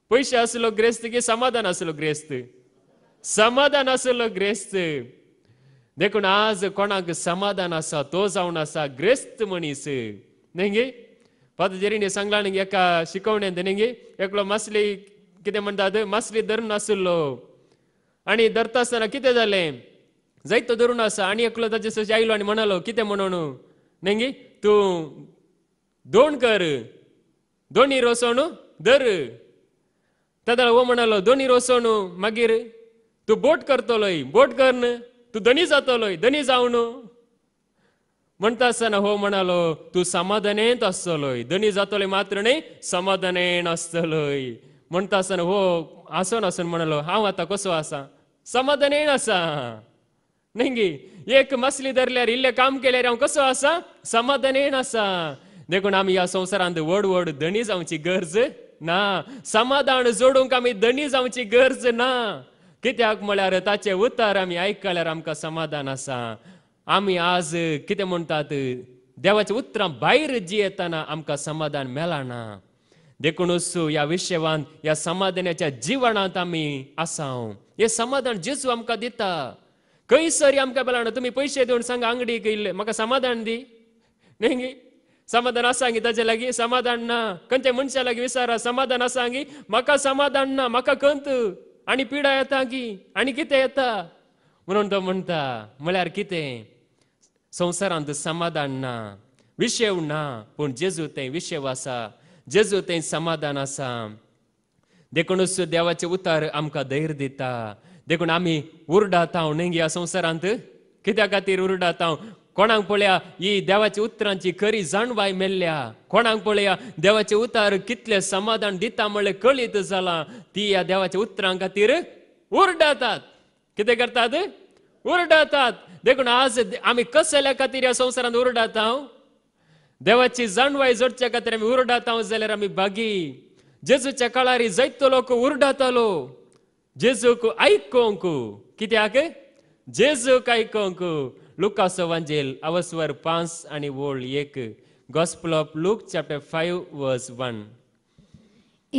पयशे आसलो ग्रेस्त की समाधान आसलो ग्रेस्त समाधान आसलो ग्रेस्त देखून आज कोणाक समाधान आसा तो जावन आसा ग्रेस्त मनीस नेंगी जेरी Jerry सांगला न्ही एका शिकवणे तेणी एकलो मासली कितें म्हणटात मसली धरून आणि आनी धरता आसतना कितें जालें तो धरून आसा आनी एकलो ताचे सशें आयलो आनी म्हणालो कितें म्हणून नेंगी तूं दोन कर दोनी रोसोण धर ताका हो म्हणालो दोनी रोसोण मागीर तू बोट करतलोय बोट कर तू धनी जातलोय धनी जावन म्हणत असताना हो म्हणालो तू समाधानेंत आसतलोय धनी जातले मात्र नाही समाधानेन आसतलोय म्हणत असताना हो आसन असं म्हणालो हांव आतां कसो आसा समाधानेन आसा नाही एक मसली धरल्यार इल्लें काम केल्यार हांव कसो आसा समाधानेन आसा देखून आम्ही या संवसारांत व्हड व्हड धनी जावची गरज ना समाधान जोडूंक आमी धनी जावची गरज ना कित्याक म्हळ्यार ताचे उतार आमी आयकल्यार आमकां समाधान असा आम्ही आज कितें म्हणतात देवाच्या उतरां भायर जी येताना आमकां समाधान मेळना देखूनच ह्या विशयवान ह्या समाधानाच्या जिवणांत आमी आसांव हे समाधान जेजू आमकां दिता खंयसरी आमकां मेळना तुमी पयशे दिवन सांगा अंगडी येयल्ले म्हाका समाधान दी न्ही समाधान आसा गी ताजे लागीं समाधान ना खंयच्या मनशा लागीं विचारा समाधान आसा गी म्हाका समाधान ना म्हाका खंत आनी पिडा येता गी आनी कितें येता म्हणून तो म्हणटा म्हळ्यार कितें संवसारांत समाधान ना विशेव ना पूण जेजू ते विशेव आसा जेजू ते समाधान आसा देखूनच देवाचे उतार आमकां धैर्य दिता देखून आमी उर्डात तांव न्ही ह्या संवसारांत कित्या खातीर उर्डात तांव कोणाक पळया ही देवाच्या उतरांची खरी जाणवाय मेल्ल्या कोणाक पळया देवाचे उतार कितले समाधान दिता म्हणले कळीत जाला ती ह्या देवाच्या उतरां खातीर उरडातात कितें करतात उरडातात देखून आज आमी कसल्या खातीर ह्या संवसारांत उरडात हांव देवाची जाणवाय जोडच्या खातीर आमी उरडाता हांव जाल्यार आमी भागी जेजूच्या काळार जैतो लोक उरडातालो जेजूक आयकोंक कित्याक जेजूक आयकोंक लुकासो वांजेल अवस्वर पांच आनी वोळ एक gospel of Luke chapter five verse one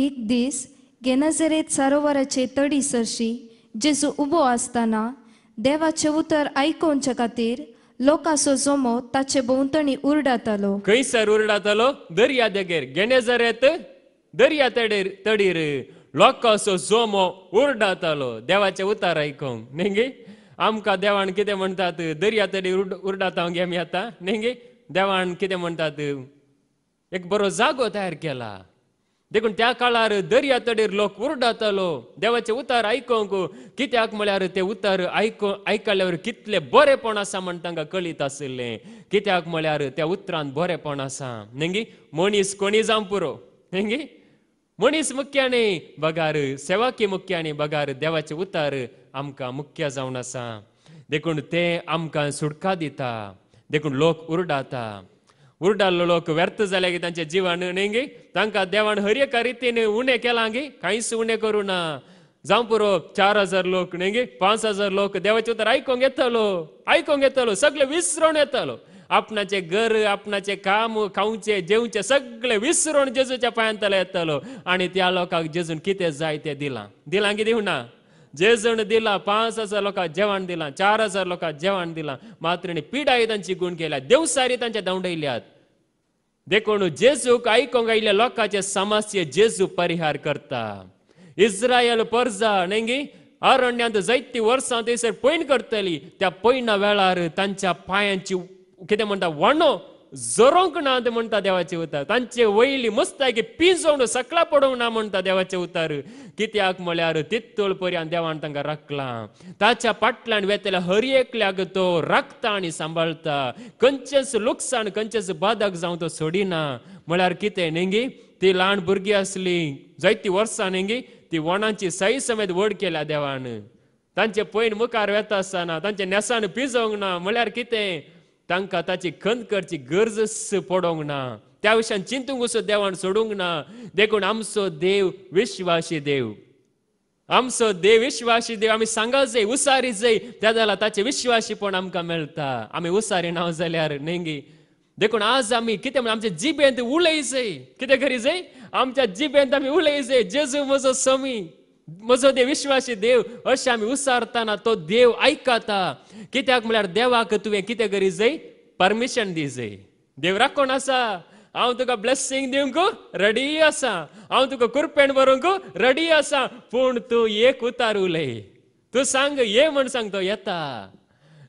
एक दीस गेनाझरेत सरोवराचे तडी सरशी जेजू उबो आसतना देवाचे उतर आयकोवचे खातीर लोकांचो जोमो ताचे भोंवतणी उर्डातालो खंयसर उर्डातालो दर्या देगेर येत दर्या तडेर तडीर लोकांचो जोमो उर्डातालो देवाचे उतार आयकोंक नेंगी आमकां देवान कितें म्हणटात दर्या तडीर उर्डाता गेमी आतां नेंगी देवान कितें म्हणटात एक बरो जागो तयार केला देखून त्या काळार दर्या तडेर लोक उरडातालो देवाचे उतार आयकूंक कित्याक म्हळ्यार ते उतार आयकू आयकल्यावर कितले बरेपण आसा म्हण तांकां कळीत आशिल्लें कित्याक म्हळ्यार त्या उतरान बरेपण आसा नेंगी मनीस कोणी जावं पुरो नेंगी मनीस मुख्याने बगार सेवाकी मुख्याने बगार देवाचे उतार आमकां मुख्य जावन आसा देखून ते आमकां सुटका दिता देखून लोक उरडाता लोक व्यर्थ झाले की त्यांचे जिवान न्ही तांकां देवान हर एका रितीन उणें केलां गी कांयच उणें करूं ना जावं पुरो चार हजार लोक नेंगी पाच हजार लोक देवाचे उतर आयकोंक येतलो आयकोंक येतलो सगळे विसरून येतलो आपणाचे घर आपणाचे काम खाऊचे जेवचे सगळे विसरून जेजूच्या पायांतला येतलो आणि त्या लोकांक जेजून किती जाय ते दिला दिलांगी गे ना जेजण दिला पाच हजार लोकांक जेवण दिला चार हजार लोकांक जेवण दिला मात्र पिढाई त्यांची गुण केल्या देवसारी त्यांच्या दवडयल्यात देखून जेजूक आयकोंक आयिल्ल्या लोकांचे समस्या जेजू परिहार करता इस्रायल पर्जा नेंगी अरण्यात जैती वर्सां थंयसर पैन करतली त्या पैना वेळार तांच्या पायांची कितें म्हणटा वणो जरोंक ना म्हणता देवाचे उतार तांचे वयली मस्तायकी पिंजवण सकला पडोंक ना म्हणता देवाचे उतार कित्याक म्हळ्यार तितोळ पर्यंत देवान तांकां राखलां ताच्या पाटल्यान वेतल्या हर एकल्याक तो राखता आनी सांबाळता खंयचेच लुकसाण खंयचेच बादक जावं तो सोडिना म्हळ्यार कितें नेंगी ती ल्हान भुरगीं आसली जायती वर्सां नेंगी ती वणांची साई समेत व्हड केल्या देवान तांचे पयन मुखार वेता आसतना तांचे नेसान पिजोंक ना म्हळ्यार कितें तांकां ताची करची गरज पडोंक ना त्या विशयान चिंतूंक असो देवान सोडूंक ना देखून आमचो देव विश्वासी देव आमचो देव विश्वासी देव आमी जाय उसारी जय त्या जाल्यार ताचे विश्वासीपण आमकां मेळटा आमी उसारी ना जाल्यार नेंगी देखून आज आमी कितें म्हण आमच्या जिबेंत उलय जय कितें करी जय आमच्या जिबेंत आमी उलय जय जेजू म्हजो समी देव विश्वासी देव अशें आमी उसारताना तो देव आयकता कित्याक म्हळ्यार देवाक तुवें कितें करी जाय परमिशन दी जाय देवराक कोण आसा हांव तुका ब्लेसिंग दिवंक रेडी असा हांव तुका कुरपेण भरूंक रेडी असा पूण तूं एक उतार उलय तूं सांग ये म्हण सांग तो येता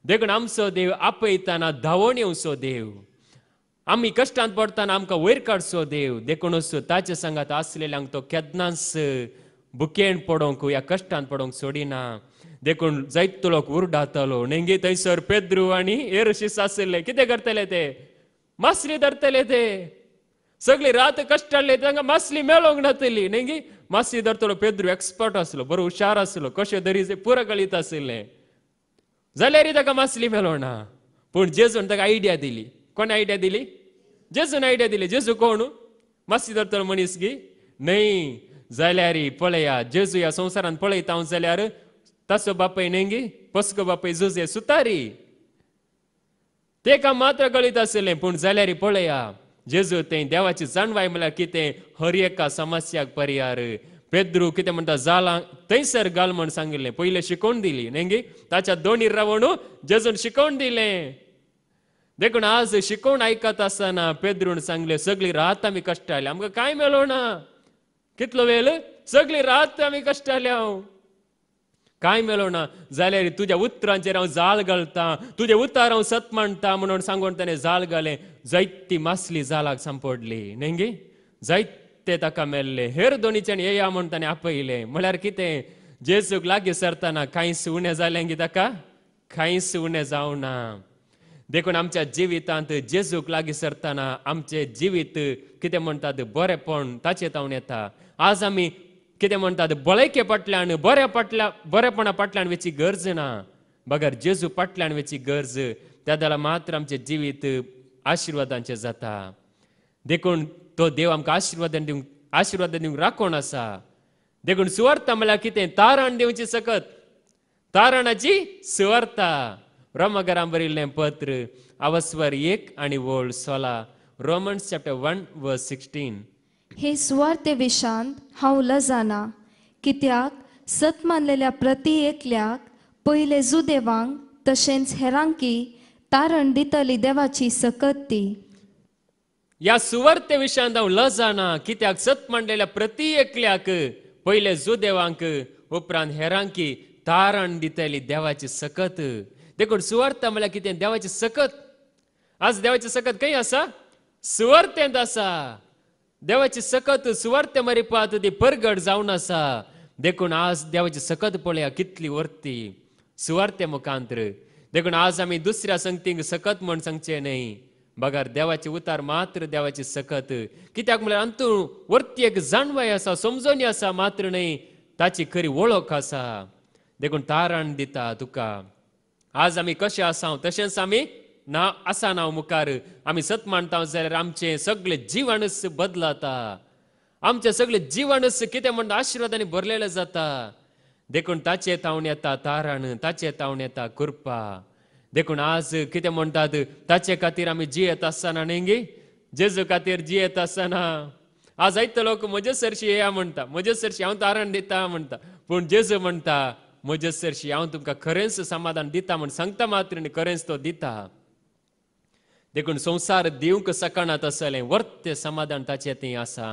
देखून आमचो देव आपयताना धांवण येवचो देव आमी कश्टांत पडताना आमकां वयर काडचो देव देखून ताच्या सांगात आसलेल्यांक तो केदनाच बुकेण पडोंक या कश्टान पडोंक सोडिना देखून जायत लोक उरडातलो नेंगे थंयसर पेद्रू आणि एरशी शिस किती कितें करतले ते मासली धरतले ते सगळी रात कष्टाडली तांकां मासली मेळोंक नातली नेंगी मासली धरतलो पेद्रू एक्सपर्ट आसलो बरो हुशार आसलो कशें तरी पुरो गळीत आसले जाल्यार ताका मासली ना पूण जेजून ताका आयडिया दिली कोण आयडिया दिली जेजून आयडिया दिली जेजू कोण मासी धरतलो मनीस गी न्हय जाल्यार पळया जेजू ह्या संवसारान पळयता हांव जाल्यार ताचो बापय नेंगी पसको बापय जुजे सुतारी तेका मात्र गळीत आसलें पूण जाल्यार पळया जेजू ते देवाची जाणवाय म्हळ्यार कितें हर एका समस्याक पर्यार पेद्रू कितें म्हणटा जालां थंयसर घाल म्हण सांगिल्लें पयलें शिकोवन दिली नेंगी ताच्या दोनी रावणू जेजून शिकोवन दिलें देखून आज शिकोवन आयकत आसतना पेद्रून सांगलें सगळी रात आमी कश्ट आयले आमकां कांय मेळोना कितलो वेळ सगळी रात आम्ही कष्टाले हांव काय ना जाल्यार तुज्या उतरांचेर हांव जाळ घालता तुज्या उतार हांव सत मांडटा म्हणून सांगून ताणें जाळ घालें जायती मासली जालाक सांपोडली नेंगी जायते ताका मेल्ले हेर दोनीच्यान येया म्हणून ताणें आपयलें म्हळ्यार कितें जेसूक लागीं सरतना कांयच उणें जालें गी ताका कांयच उणें ना देखून आमच्या जिवितांत जेजूक लागीं सरतना आमचें जिवीत कितें म्हणटात बरेंपण ताचे तावन येता आज आमी कितें म्हणतात बळके पटल्यान बऱ्या पटल्या बरेपणा पटल्यान वेची गरज ना बगर जेजू पटल्यान वेची गरज त्या जाल्यार मात्र आमचे जिवीत आशीर्वादांचे जाता देखून तो देव आमकां आशीर्वाद दिवंक आशीर्वाद दिवंक राखोण आसा देखून सुवार्थ म्हळ्यार कितें तारण दिवची सकत तारणाची सुवार्था रोमगरां बरिल्लें पत्र अवस्वर एक आनी व्हड सोला रोमन्स चॅप्टर वन व सिक्स्टीन हे स्वर ते विशांत हावला जाना कित्याक सत मानलेल्या प्रति एकल्याक पयले जुदेवांक तशेंच हेरांकी तारण दितली देवाची सकत ती या सुवर्ते विशांत हांव लज जाणा कित्याक सत मांडलेल्या प्रती एकल्याक पयले जुदेवांक उपरांत हेरांकी तारण दितली देवाची सकत देखून सुवार्थ म्हळ्यार कितें देवाची सकत आज देवाची सकत खंय आसा सुवर्तेंत आसा देवाची सकत सुवार्थ मारी पाहत ती परगड जाऊन आसा देखून आज देवाची सकत पळया कितली वरती सुवार्थ मुखांतर देखून आज आम्ही दुसऱ्या संगतींग सकत म्हण सांगचे नाही बघार देवाचे उतार मात्र देवाची सकत कित्याक म्हळ्यार अंतू वरती एक जाणवाय असा समजोनी असा मात्र नाही ताची खरी ओळख असा देखून तारण दिता तुका आज आम्ही कशे असा तशेंच आम्ही ना असा नाव मुखार आमी सत मानता जाल्यार आमचे सगळे जीवनस बदलाता आमचे सगळे जीवनस कितें म्हणटा आशिर्वादांनी भरलेले जाता देखून ताचे तावण येता तारण ताचे तावण येता कुरपा देखून आज कितें म्हणटात ताचे खातीर आमी जियेत आसतना नेंगी जेजू खातीर जियेत आसतना आज आयत लोक म्हजे सरशी येया म्हणटा म्हजे सरशी हांव तारण दिता म्हणटा पूण जेजू म्हणटा म्हजे सरशी हांव तुमकां खरेंच समाधान दिता म्हण सांगता मात्र खरेंच तो दिता देखून संवसार देऊक सकाणात असले वर्त्य समाधान ताचे ते आसा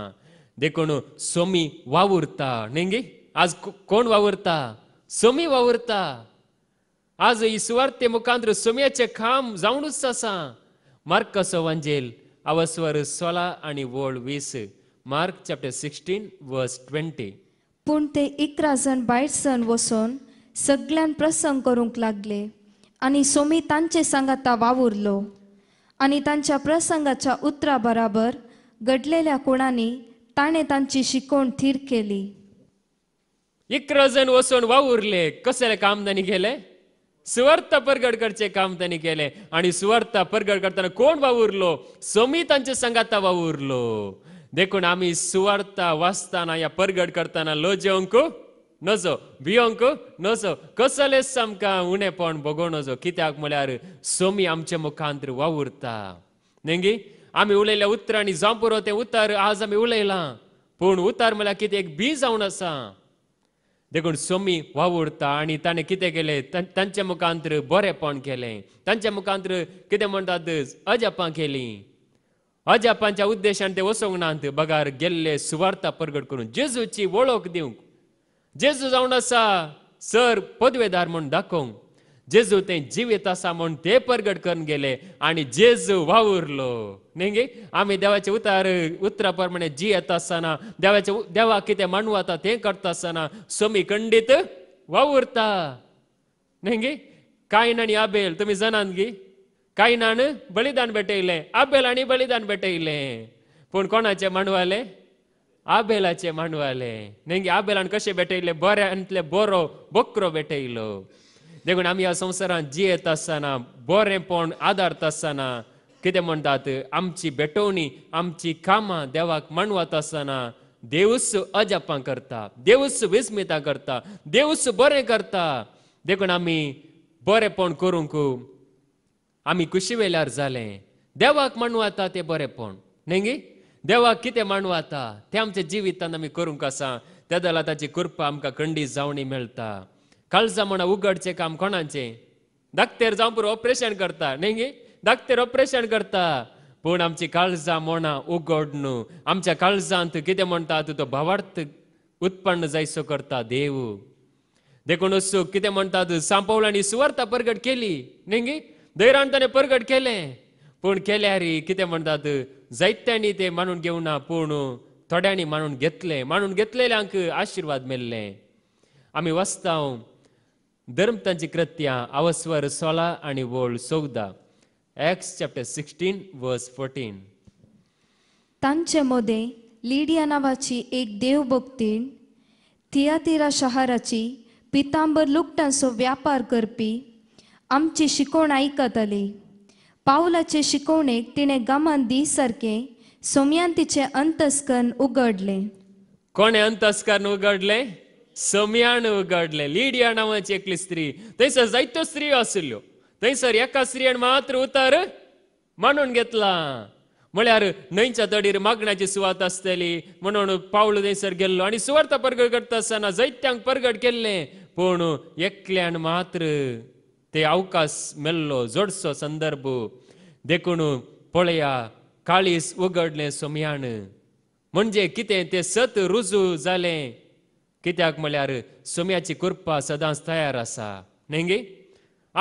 देखून सोमी वावुरता नेंगे आज कोण वावुरता सोमी वावुरता आज इस्वार्थ मुखांतर सोम्याचें खाम जावनूच आसा मार्क कसो वांजेल अवस्वर सोळा आनी वोळ वीस Mark chapter sixteen verse twenty पण ते इकरा इक्रासन भायटसन वसून सगळ्यां प्रसंग करूंक लागले आणि सोमी तांचे सांगाता वावुरलो आणि त्यांच्या प्रसंगाच्या उत्तराबराबर घडलेल्या कोणाने ताणे तांची शिकवण थीर केली इक्रजन वसोन वसून कसले काम त्यांनी केले सुवर्थ परगडकडचे काम त्यांनी केले आणि सुवर्थ परगड करताना कोण वावुरलो सोमी समी तांच्या संगाता वावरलो देखून आम्ही सुवार्थ वाचताना या परगड करताना लो जेवंकू नजो भियोंक नजो कसले सामका उणेपण भोगो नजो कित्याक म्हळ्यार सोमी आमचे मुखांत वावुरता नेंगी आमी उलयल्या उतरांनी जावं पुरो ते उतार आज आमी उलयलां पूण उतार म्हळ्यार कितें एक बी जावन आसा देखून सोमी वावुरता आनी ताणें कितें केलें तांचे मुखांतर बरेंपण केलें तांचे मुखांतर कितें म्हणटात अजापां केलीं अजापांच्या उद्देशान ते वसोंक नात बगार गेल्ले सुवार्था परगट करून जेजूची वळख दिवंक जेजू जावन आसा सर पदवेदार म्हूण दाखोवंक जेजू ते जिवीत आसा म्हूण ते परगट करून गेले आनी जेजू वावुरलो न्ही आमी देवाचे उतार उतरा प्रमाणे जियेत आसतना देवाचे देवाक कितें ते तें करता आसतना खंडीत वावुरता न्ही कायन आनी आबेल तुमी जाणात गी कायनान बलिदान भेटयलें आबेल आनी बलिदान भेटयलें पूण कोणाचें मांडवालें आबेलाचे मांडवाले नेंगे आबेलान कसे बेटेले बोरे अंतले बोरो बोकरो भेटयलो देखून आम्ही या संसारात जियेत आसतना बोरेपण आदारत आसतना कितें म्हणतात आमची बेटवणी आमची कामा देवाक मांडवत असताना देवच अजापां करता देवस्स विस्मितां करता देवस बरे करता देखून आम्ही बरेपण करूंक आम्ही कुशी वेल्यार जालें देवाक मांडवता ते बरेपण नेंगी देवा कितें मांडू आतां तें आमचें जिवितान आमी करूंक आसा त्या जाल्यार ताची कृपा आमकां खंडी जावणी मेळटा काळजा म्हण उगडचें काम कोणाचें धाकटेर जावं पुरो ऑपरेशन करता न्ही गे धाकटेर ऑपरेशन करता पूण आमची काळजां मोणां उगड न्हू आमच्या काळजांत कितें म्हणटा तूं तो भावार्थ उत्पन्न जायसो करता देव देखून कितें म्हणटा म्हणटात सांपवलांनी सुवार्था परगट केली न्ही गे दैरान ताणें परगट केलें पूण केल्यार कितें म्हणटात जैत्यानी ते मानून घेवं ना पूण थोड्यांनी मानून घेतले मानून घेतलेल्यांक आशिर्वाद मेल्ले आमी वचताव धर्म तांची कृत्या आवस्वर सोळा आनी वोळ चौदा Acts chapter sixteen verse fourteen तांचे मदें लिडिया नांवाची एक देव भक्तीण थियातिरा शहराची पितांबर लुकटांचो व्यापार करपी आमची शिकवण आयकताली पावलाचे शिकवणे तिने गमन सारखे सोम्यान तिचे अंतस्कन उघडले कोणे अंतस्कन उघडले सोम्यान उघडले लिडिया नावाची एकली स्त्री थंयसर जायत्यो स्त्री आसल्यो थंयसर एका स्त्रियेन मात्र उतर मांडून घेतला म्हळ्यार न्हंयच्या तडीर मागण्याची सुवात आसतली म्हणून पावल थंयसर गेल्लो आनी सुवार्थ परगट करता आसतना जैत्यांक परगट केल्ले पूण एकल्यान मात्र ते अवकाश मेल्लो जोडसो संदर्भ देखून पळया काळीस उघडले सोमियाण म्हणजे कितें ते सत रुजू जाले कित्याक म्हळ्यार सोम्याची कृपा सदांच तयार आसा नेंगे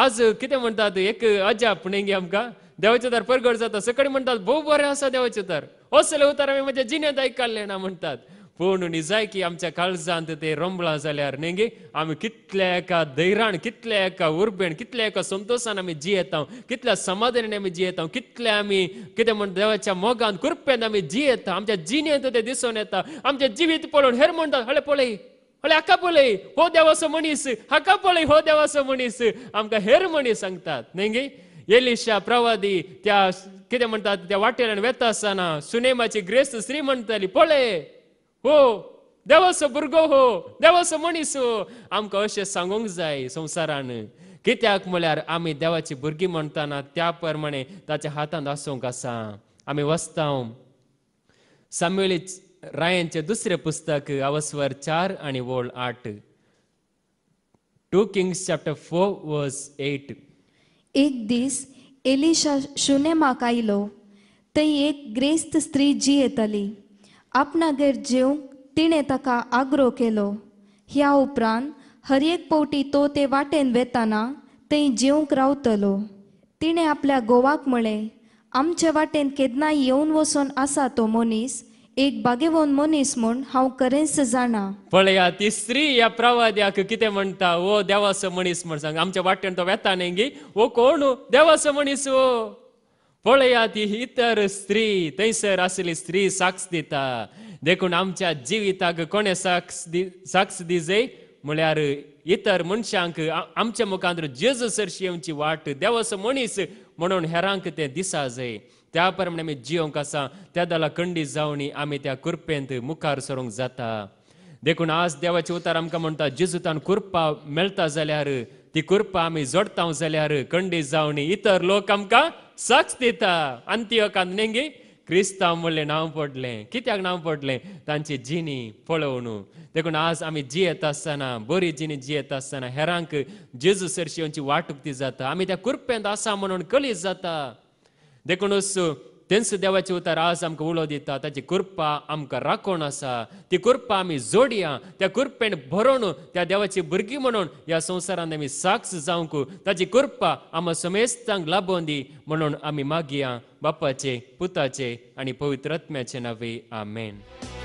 आज कितें म्हणटात एक अजाप न्ही आमकां देवाचे उतार परगड जाता सकाळी म्हणटात भोव बरें आसा देवाचे तर असले उतार हांवें म्हज्या जिनेत आयकल्ले ना म्हणटात पूण निजायकी आमच्या काळजांत ते रमला जाल्यार नेंगे आमी कितल्या एका धैराण कितल्या एका उर्बेण कितल्या एका संतोशान आमी येता कितल्या समाधानी आमी येता कितले आमी कितें म्हण देवाच्या मोगान कृपेन आमी जियेता आमच्या जिणेंत ते दिसून येता आमचे जिवीत पळोवन हेर म्हणटा हळे पळय हळे हाका पळय हो देवाचो मनीस हाका पळय हो देवाचो मनीस आमकां हेर मनीस सांगतात नेंगे येलिशा प्रवादी त्या कितें म्हणटात त्या वाटेरान वेता आसतना सुनेमाची ग्रेस्त श्री म्हणटाली पळय हो देवाचो भुरगो हो देवाचो मनीस हो आमकां अशें सांगूंक जाय संवसारान कित्याक म्हळ्यार आमी देवाची भुरगीं म्हणताना त्या प्रमाणे ताच्या हातांत आसूंक आसा आमी वचता सामिळी रायांचे दुसरें पुस्तक अवस्वर चार आणि वोळ आठ two Kings chapter four verse eight एक दीस एलिशा शुनेमाक आयलो थंय एक ग्रेस्त स्त्री जी येताली आपणागेर जीव तिणें ताका आग्रो केलो ह्या उपरांत हर एक पावटी तो ते वाटेन वेताना थंय जेवंक रावतलो तिणें आपल्या गोवाक म्हळें आमचे वाटेन केदना येवन वचून आसा तो मनीस एक बागेवन मनीस म्हूण हांव खरेंच जाणा पळया ती स्त्री ह्या प्रवाद्याक कितें म्हणटा वो देवाचो मनीस म्हण सांग आमच्या वाटेन तो वेता न्ही गी वो कोण देवाचो मनीस हो पळयाती ही तर स्त्री थंयसर आसली स्त्री साक्ष दिता देखून आमच्या जिविताक कोणे साक्ष दि साक्ष दिजे म्हळ्यार इतर मनशांक आमच्या मुखांत जेजसरशी येवची वाट देवस मनीस म्हणून हेरांक ते दिसा जाय त्या प्रमाणे आमी जिवंक आसा त्या दोला कंडी जावणी आमी त्या कुरपेंत मुखार सरूंक जाता देखून आज देवाचे उतार आमकां म्हणटा जेजुतान कुरपा मेळटा जाल्यार ती कुर्पा आम्ही जोडता जाल्यार कंडी जावणी इतर लोक आमकां सक्ष दिता अंत्यकांत नेंगी क्रिस्तांव म्हणलें नांव पडलें कित्याक नांव पडलें तांची जिणी पळोवन देखून आज आमी जियेत आसतना बरी जिणी जियेत आसतना हेरांक जेजू सरशी वाटूक ती जाता आमी त्या कुरपेंत आसा म्हणून कलीस जाता देखूनच तेन्स देवाचे उतार आज आमकां उलो दिता ताची कुर्पा आमकां राखण आसा ती कुर्पा आमी जोडया त्या कुर्पेन भरोवन त्या देवाची भुरगीं म्हणून ह्या संवसारांत आमी साक्ष जावंक ताची कुर्पा आम समेस्तांक लाबोवन दी म्हणून आमी मागया बापाचे पुताचे आणि पवित्रत्म्याचे नावे आमेन